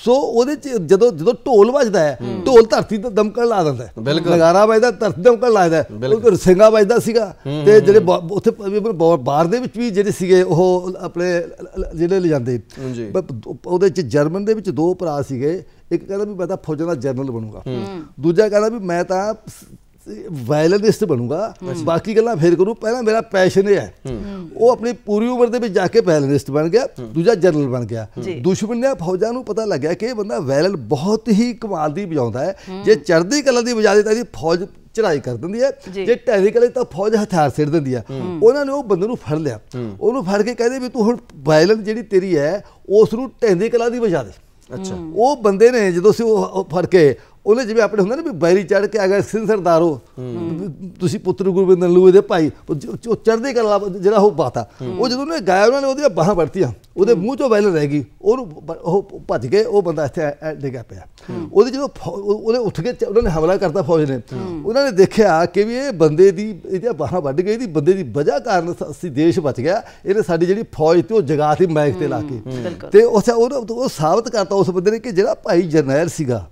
ਸੋ ਉਹਦੇ ਚ ਜਦੋਂ ਜਦੋਂ ਢੋਲ ਵੱਜਦਾ ਹੈ ਢੋਲ ਧਰਤੀ ਤੇ ਦਮਕਣ ਲਾ ਦਿੰਦਾ ਹੈ ਨਗਾਰਾ ਵੱਜਦਾ ਧਰਤੀ ਦਮਕਣ ਦਿੰਦਾ ਉਹ ਸਿੰਘਾ ਵੱਜਦਾ ਸੀਗਾ ਤੇ ਜਿਹੜੇ ਉੱਥੇ ਬਾਹਰ ਦੇ ਵਿੱਚ ਵੀ ਜਿਹੜੇ ਸੀਗੇ ਉਹ ਆਪਣੇ ਜਿਹੜੇ ਲਿਜਾਂਦੇ ਉਹਦੇ ਚ ਜਰਮਨ ਦੇ ਵਿੱਚ ਦੋ ਭਰਾ ਸੀਗੇ ਇੱਕ ਕਹਿੰਦਾ ਵੀ ਮੈਂ ਤਾਂ ਫੌਜਾਂ ਦਾ ਜਨਰਲ ਬਣੂਗਾ ਦੂਜਾ ਕਹਿੰਦਾ ਵੀ ਮੈਂ ਤਾਂ ਵਾਇਲਨਿਸਟ ਬਣੂਗਾ ਬਾਕੀ ਗੱਲਾਂ ਫੇਰ ਕਰੂ ਪਹਿਲਾਂ ਮੇਰਾ ਪੈਸ਼ਨ ਇਹ ਹੈ ਉਹ ਆਪਣੀ ਪੂਰੀ ਉਮਰ ਦੇ ਵਿੱਚ ਜਾ ਕੇ ਵਾਇਲਨਿਸਟ ਬਣ ਗਿਆ ਦੂਜਾ ਜਨਰਲ ਬਣ ਗਿਆ ਦੁਸ਼ਮਣ ਨੇ ਫੌਜਾਂ ਨੂੰ ਪਤਾ ਲੱਗਿਆ ਕਿ ਇਹ ਬੰਦਾ ਵਾਇਲਨ ਬਹੁਤ ਹੀ ਕਮਾਲ ਦੀ ਵਜਾਉਂਦਾ ਹੈ ਜੇ ਚੜ੍ਹਦੀ ਕਲਾ ਦੀ ਵਜਾ ਦੇ ਤਾਂ ਇਹਦੀ ਫੌਜ ਚੜਾਈ ਕਰ ਦਿੰਦੀ ਹੈ ਜੇ ਟੈਕਨੀਕਲੀ ਤਾਂ ਫੌਜ ਹਥਿਆਰ ਸਿਰ ਦਿੰਦੀ ਆ ਉਹਨਾਂ ਨੇ ਉਹ ਬੰਦੇ ਨੂੰ ਫੜ ਲਿਆ ਉਹਨੂੰ ਫੜ ਕੇ ਕਹਿੰਦੇ ਵੀ ਤੂੰ ਹੁਣ ਵਾਇਲੈਂਸ ਜਿਹੜੀ ਤੇਰੀ ਹੈ ਉਸ ਨੂੰ ਟੈਕਨੀਕਲਾ ਦੀ ਵਜਾ ਦੇ ਅੱਛਾ ਉਹ ਬੰਦੇ ਨੇ ਜਦੋਂ ਸੀ ਉਹ ਫੜ ਕੇ ਉਹਨੇ ਜਿਵੇਂ ਆਪਣੇ ਹੁੰਦਾ ਨਾ ਵੀ ਬੈਰੀ ਚੜ ਕੇ ਆ ਗਿਆ ਸਿੰਘ ਸਰਦਾਰ ਉਹ ਤੁਸੀਂ ਪੁੱਤਰ ਗੁਰਬਿੰਦਰ ਲੂਏ ਦੇ ਭਾਈ ਉਹ ਚੜਦੇ ਕਲਾ ਜਿਹੜਾ ਉਹ ਬਾਤਾ ਉਹ ਜਦੋਂ ਉਹਨੇ ਗਾਇਆ ਉਹਨਾਂ ਨੇ ਉਹਦੀਆਂ ਬਾਹਾਂ ਵੜਤੀਆਂ ਉਹਦੇ ਮੂੰਹ ਚੋਂ ਵੈਲ ਰਹਿ ਗਈ ਉਹਨੂੰ ਉਹ ਭੱਜ ਗਏ ਉਹ ਬੰਦਾ ਇੱਥੇ ਡਿੱਗਾ ਪਿਆ ਉਹਦੇ ਜਦੋਂ ਉਹਨੇ ਉੱਠ ਕੇ ਉਹਨਾਂ ਨੇ ਹਮਲਾ ਕਰਤਾ ਫੌਜ ਨੇ ਉਹਨਾਂ ਨੇ ਦੇਖਿਆ ਕਿ ਵੀ ਇਹ ਬੰਦੇ ਦੀ ਇਹਦੀਆਂ ਬਾਹਾਂ ਵੱਢ ਗਈ ਦੀ ਬੰਦੇ ਦੀ ਵਜ੍ਹਾ ਕਾਰਨ ਅਸੀਂ ਦੇਸ਼ ਬਚ ਗਿਆ ਇਹਨੇ ਸਾਡੀ ਜਿਹੜੀ ਫੌਜ ਤੇ ਉਹ ਜਗਾ ਤੇ ਮੈਕ ਤੇ ਲਾ ਕੇ ਤੇ ਉਹ ਉਹ ਸਾਬਤ ਕਰਤਾ ਉਸ ਬੰਦੇ ਨੇ ਕਿ ਜਿਹੜਾ ਭਾਈ ਜਰਨੈਲ ਸੀਗਾ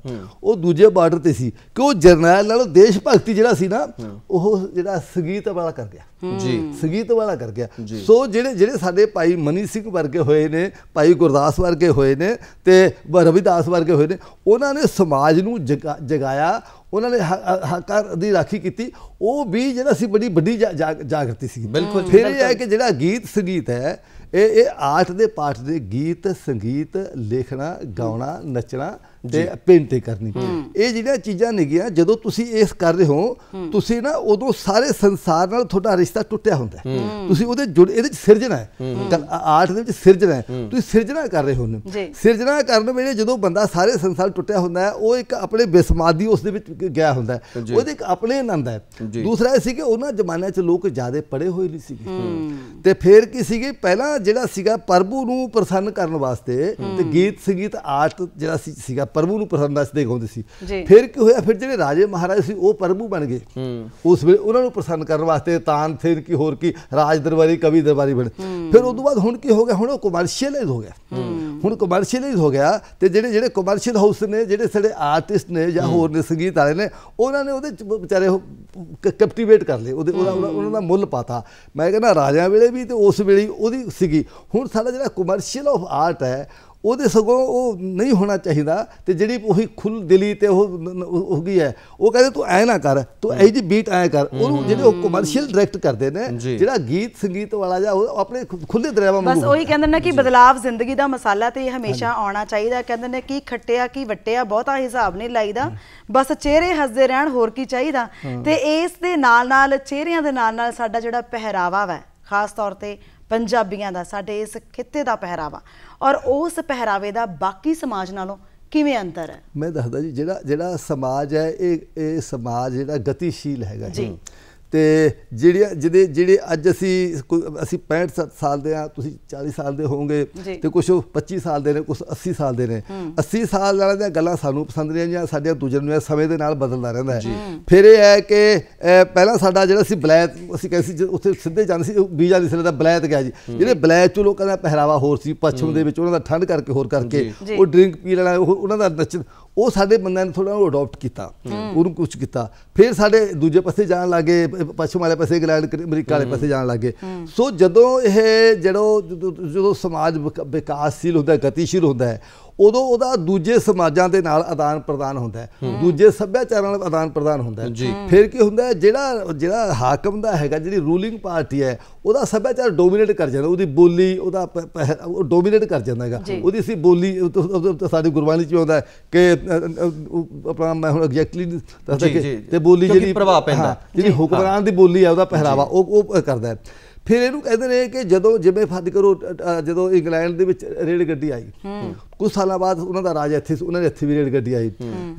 ਉਹ ਦੂਜੇ ਦੂਜੇ ਬਾਰਡਰ ਤੇ ਸੀ ਕਿ ਉਹ ਜਰਨੈਲ ਨਾਲੋਂ ਦੇਸ਼ ਭਗਤੀ ਜਿਹੜਾ ਸੀ ਨਾ ਉਹ ਜਿਹੜਾ ਸੰਗੀਤ ਵਾਲਾ ਕਰ ਗਿਆ ਜੀ ਸੰਗੀਤ ਵਾਲਾ ਕਰ ਗਿਆ ਸੋ ਜਿਹੜੇ ਜਿਹੜੇ ਸਾਡੇ ਭਾਈ ਮਨੀ ਸਿੰਘ ਵਰਗੇ ਹੋਏ ਨੇ ਭਾਈ ਗੁਰਦਾਸ ਵਰਗੇ ਹੋਏ ਨੇ ਤੇ ਰਵਿਦਾਸ ਵਰਗੇ ਹੋਏ ਨੇ ਉਹਨਾਂ ਨੇ ਸਮਾਜ ਨੂੰ ਜਗਾਇਆ ਉਹਨਾਂ ਨੇ ਹੱਕਾਂ ਦੀ ਰਾਖੀ ਕੀਤੀ ਉਹ ਵੀ ਜਿਹੜਾ ਸੀ ਬੜੀ ਵੱਡੀ ਜਾਗਰਤੀ ਸੀ ਬਿਲਕੁਲ ਫਿਰ ਇਹ ਹੈ ਕਿ ਜਿਹੜਾ ਗੀਤ ਸੰਗੀਤ ਹੈ ਇਹ ਇਹ ਆਰਟ ਦੇ ਪਾਠ ਦੇ ਗੀਤ ਸੰਗੀਤ ਲਿਖਣਾ ਗਾਉਣਾ ਨੱਚਣਾ ਤੇ ਪੇਂਟਿੰਗ ਕਰਨੀ ਇਹ ਜਿਹੜੀਆਂ ਚੀਜ਼ਾਂ ਨੇਗੀਆਂ ਜਦੋਂ ਤੁਸੀਂ ਇਸ ਕਰ ਰਹੇ ਹੋ ਤੁਸੀਂ ਨਾ ਉਦੋਂ ਸਾਰੇ ਸੰਸਾਰ ਨਾਲ ਤੁਹਾਡਾ ਰਿਸ਼ਤਾ ਟੁੱਟਿਆ ਹੁੰਦਾ ਤੁਸੀਂ ਉਹਦੇ ਜੁੜ ਇਹਦੇ ਵਿੱਚ ਸਿਰਜਣਾ ਹੈ ਆਰਟ ਦੇ ਵਿੱਚ ਸਿਰਜਣਾ ਹੈ ਤੁਸੀਂ ਸਿਰਜਣਾ ਕਰ ਰਹੇ ਹੋ ਸਿਰਜਣਾ ਕਰਨ ਵੇਲੇ ਜਦੋਂ ਬੰਦਾ ਸਾਰੇ ਸੰਸਾਰ ਟੁੱਟਿਆ ਹੁੰਦਾ ਹੈ ਉਹ ਇੱਕ ਆਪਣੇ ਬਿਸਮਾਦੀ ਉਸ ਦੇ ਵਿੱਚ ਗਿਆ ਹੁੰਦਾ ਹੈ ਉਹਦੇ ਇੱਕ ਆਪਣੇ ਆਨੰਦ ਹੈ ਦੂਸਰਾ ਇਹ ਸੀ ਕਿ ਉਹਨਾਂ ਜ਼ਮਾਨਿਆਂ 'ਚ ਲੋਕ ਜ਼ਿਆਦਾ ਪੜੇ ਹੋਏ ਨਹੀਂ ਸੀਗੇ ਤੇ ਫਿਰ ਕੀ ਸੀਗੇ ਪਹਿਲਾਂ ਜਿਹੜਾ ਸੀਗਾ ਪ੍ਰਭੂ ਨੂੰ ਪ੍ਰਸੰਨ ਕਰਨ ਵਾਸਤੇ ਤੇ ਗੀਤ ਸੰਗੀਤ ਆਰਟ ਜਿਹੜਾ ਸੀਗਾ ਪ੍ਰਭੂ ਨੂੰ ਪ੍ਰਸੰਨ ਅਸਦੇ ਗਾਉਂਦੇ ਸੀ ਫਿਰ ਕੀ ਹੋਇਆ ਫਿਰ ਜਿਹੜੇ ਰਾਜੇ ਮਹਾਰਾਜ ਸੀ ਉਹ ਪ੍ਰਭੂ ਬਣ ਗਏ ਉਸ ਵੇਲੇ ਉਹਨਾਂ ਨੂੰ ਪ੍ਰਸੰਨ ਕਰਨ ਵਾਸਤੇ ਤਾਨ ਫਿਰ ਕੀ ਹੋਰ ਕੀ ਰਾਜ ਦਰਬਾਰੀ ਕਵੀ ਦਰਬਾਰੀ ਬਣ ਫਿਰ ਉਸ ਤੋਂ ਬਾਅਦ ਹੁਣ ਕੀ ਹੋ ਗਿਆ ਹੁਣ ਉਹ ਕਮਰਸ਼ੀਅਲਾਈਜ਼ ਹੋ ਗਿਆ ਹੁਣ ਕਮਰਸ਼ੀਅਲਾਈਜ਼ ਹੋ ਗਿਆ ਤੇ ਜਿਹੜੇ ਜਿਹੜੇ ਕਮਰਸ਼ੀਅਲ ਹਾਊਸ ਨੇ ਜਿਹੜੇ ਸਾਡੇ ਆਰਟਿਸਟ ਨੇ ਜਾਂ ਹੋਰ ਨੇ ਸੰਗੀਤ ਵਾਲੇ ਨੇ ਉਹਨਾਂ ਨੇ ਉਹਦੇ ਵਿਚਾਰੇ ਉਹ ਕੈਪਟੀਵੇਟ ਕਰ ਲਏ ਉਹਦੇ ਉਹਨਾਂ ਦਾ ਮੁੱਲ ਪਾਤਾ ਮੈਂ ਕਹਿੰਦਾ ਰਾਜਿਆਂ ਵੇਲੇ ਵੀ ਤੇ ਉਸ ਵੇਲੇ ਉਹਦੀ ਸੀਗੀ ਹੁਣ ਸਾਡਾ ਜਿਹੜਾ ਕਮਰਸ਼ੀਅਲ ਆਫ ਆਰਟ ਹੈ ਉਹਦੇ ਸਗੋਂ ਉਹ ਨਹੀਂ ਹੋਣਾ ਚਾਹੀਦਾ ਤੇ ਜਿਹੜੀ ਉਹੀ ਖੁੱਲ ਦਿਲੀ ਤੇ ਉਹ ਹੋ ਗਈ ਹੈ ਉਹ ਕਹਿੰਦੇ ਤੂੰ ਐ ਨਾ ਕਰ ਤੂੰ ਐ ਜੀ ਬੀਟ ਐ ਕਰ ਉਹਨੂੰ ਜਿਹੜੇ ਉਹ ਕਮਰਸ਼ੀਅਲ ਡਾਇਰੈਕਟ ਕਰਦੇ ਨੇ ਜਿਹੜਾ ਗੀਤ ਸੰਗੀਤ ਵਾਲਾ ਜਾਂ ਉਹ ਆਪਣੇ ਖੁੱਲੇ ਦਰਿਆਵਾਂ ਬਸ ਉਹੀ ਕਹਿੰਦੇ ਨੇ ਕਿ ਬਦਲਾਵ ਜ਼ਿੰਦਗੀ ਦਾ ਮਸਾਲਾ ਤੇ ਹਮੇਸ਼ਾ ਆਉਣਾ ਚਾਹੀਦਾ ਕਹਿੰਦੇ ਨੇ ਕਿ ਖੱਟਿਆ ਕੀ ਵਟਿਆ ਬਹੁਤਾ ਹਿਸਾਬ ਨਹੀਂ ਲਾਈਦਾ ਬਸ ਚਿਹਰੇ ਹੱਸਦੇ ਰਹਿਣ ਹੋਰ ਕੀ ਚਾਹੀਦਾ ਤੇ ਇਸ ਦੇ ਨਾਲ ਨਾਲ ਚਿਹਰਿਆਂ ਦੇ ਨਾਲ ਨਾਲ ਸਾਡਾ ਜਿਹੜਾ ਪਹਿਰਾਵਾ ਵਾ ਖਾਸ ਤੌਰ ਤੇ ਪੰਜਾਬੀਆਂ ਦਾ ਸਾਡੇ ਇਸ ਖਿੱਤੇ ਦਾ ਪਹਿਰਾਵਾ ਔਰ ਉਸ ਪਹਿਰਾਵੇ ਦਾ ਬਾਕੀ ਸਮਾਜ ਨਾਲੋਂ ਕਿਵੇਂ ਅੰਤਰ ਹੈ ਮੈਂ ਦੱਸਦਾ ਜੀ ਜਿਹੜਾ ਜਿਹੜਾ ਸਮਾਜ ਹੈ ਇਹ ਇਹ ਸਮਾਜ ਜਿਹੜਾ ਗਤੀਸ਼ੀਲ ਹੈਗਾ ਜੀ ਤੇ ਜਿਹੜੇ ਜਿਹਦੇ ਜਿਹੜੇ ਅੱਜ ਅਸੀਂ ਅਸੀਂ 65 ਸਾਲ ਦੇ ਆ ਤੁਸੀਂ 40 ਸਾਲ ਦੇ ਹੋਵੋਗੇ ਤੇ ਕੁਝ 25 ਸਾਲ ਦੇ ਨੇ ਕੁਝ 80 ਸਾਲ ਦੇ ਨੇ 80 ਸਾਲ ਵਾਲਿਆਂ ਦੀਆਂ ਗੱਲਾਂ ਸਾਨੂੰ ਪਸੰਦ ਨਹੀਂ ਆਉਂਦੀਆਂ ਸਾਡੀਆਂ ਦੂਜੇ ਨੂੰ ਸਮੇਂ ਦੇ ਨਾਲ ਬਦਲਦਾ ਰਹਿੰਦਾ ਹੈ ਫਿਰ ਇਹ ਹੈ ਕਿ ਪਹਿਲਾਂ ਸਾਡਾ ਜਿਹੜਾ ਸੀ ਬਲੈਤ ਅਸੀਂ ਕਹਿੰਦੇ ਸੀ ਉੱਥੇ ਸਿੱਧੇ ਜਾਂਦੇ ਸੀ ਵੀਜ਼ਾ ਦੀ ਸਿਰੇ ਦਾ ਬਲੈਤ ਗਿਆ ਜੀ ਜਿਹੜੇ ਬਲੈਤ ਚ ਲੋਕਾਂ ਦਾ ਪਹਿਰਾਵਾ ਹੋਰ ਸੀ ਪੱਛਮ ਦੇ ਵਿੱਚ ਉਹਨਾਂ ਦਾ ਠੰਡ ਕਰਕੇ ਹੋਰ ਕਰਕੇ ਉਹ ਡਰਿੰਕ ਪੀ ਲੈਣਾ ਉਹਨਾਂ ਦਾ ਨੱਚ ਉਹ ਸਾਡੇ ਬੰਦਿਆਂ ਨੇ ਥੋੜਾ ਉਹ ਅਡਾਪਟ ਕੀਤਾ ਉਹਨੂੰ ਕੁਝ ਕੀਤਾ ਫਿਰ ਸਾਡੇ ਦੂਜੇ ਪਾਸੇ ਜਾਣ ਲੱਗੇ ਪੱਛਮ ਵਾਲੇ ਪਾਸੇ ਇੰਗਲੈਂਡ ਅਮਰੀਕਾ ਵਾਲੇ ਪਾਸੇ ਜਾਣ ਲੱਗੇ ਸੋ ਜਦੋਂ ਇਹ ਜਿਹੜਾ ਜਦੋਂ ਸਮਾਜ ਵਿਕਾਸਸ਼ੀਲ ਹੁੰਦਾ ਗਤੀਸ਼ੀਲ ਹੁੰਦਾ ਹੈ ਉਦੋਂ ਉਹਦਾ ਦੂਜੇ ਸਮਾਜਾਂ ਦੇ ਨਾਲ ਆਦਾਨ ਪ੍ਰਦਾਨ ਹੁੰਦਾ ਹੈ ਦੂਜੇ ਸੱਭਿਆਚਾਰਾਂ ਨਾਲ ਆਦਾਨ ਪ੍ਰਦਾਨ ਹੁੰਦਾ ਹੈ ਫਿਰ ਕੀ ਹੁੰਦਾ ਹੈ ਜਿਹੜਾ ਜਿਹੜਾ ਹਾਕਮ ਦਾ ਹੈਗਾ ਜਿਹੜੀ ਰੂਲਿੰਗ ਪਾਰਟੀ ਹੈ ਉਹਦਾ ਸੱਭਿਆਚਾਰ ਡੋਮੀਨੇਟ ਕਰ ਜਾਂਦਾ ਉਹਦੀ ਬੋਲੀ ਉਹਦਾ ਉਹ ਡੋਮੀਨੇਟ ਕਰ ਜਾਂਦਾ ਹੈਗਾ ਉਹਦੀ ਸੀ ਬੋਲੀ ਸਾਡੀ ਗੁਰਬਾਣੀ ਚ ਆਉਂਦਾ ਕਿ ਆਪਣਾ ਮੈਂ ਹੁਣ ਐਗਜ਼ੈਕਟਲੀ ਦੱਸਦਾ ਕਿ ਤੇ ਬੋਲੀ ਜਿਹੜੀ ਪ੍ਰਭਾਵ ਪੈਂਦਾ ਜਿਹੜੀ ਹੁਕਮਰਾਨ ਦੀ ਬੋਲੀ ਹੈ ਉਹਦਾ ਪਹਿਰਾਵਾ ਉਹ ਉਹ ਕਰਦਾ ਹੈ ਫਿਰ ਇਹਨੂੰ ਕਹਿੰਦੇ ਨੇ ਕਿ ਜਦੋਂ ਜਿਵੇਂ ਫੱਦ ਕਰੋ ਜਦੋਂ ਇੰਗਲੈਂਡ ਦੇ ਵਿੱਚ ਰੇਲ ਗੱਡੀ ਆਈ ਕੁਝ ਸਾਲਾਂ ਬਾਅਦ ਉਹਨਾਂ ਦਾ ਰਾਜ ਇੱਥੇ ਉਹਨਾਂ ਦੇ ਇੱਥੇ ਵੀ ਰੇਲ ਗੱਡੀ ਆਈ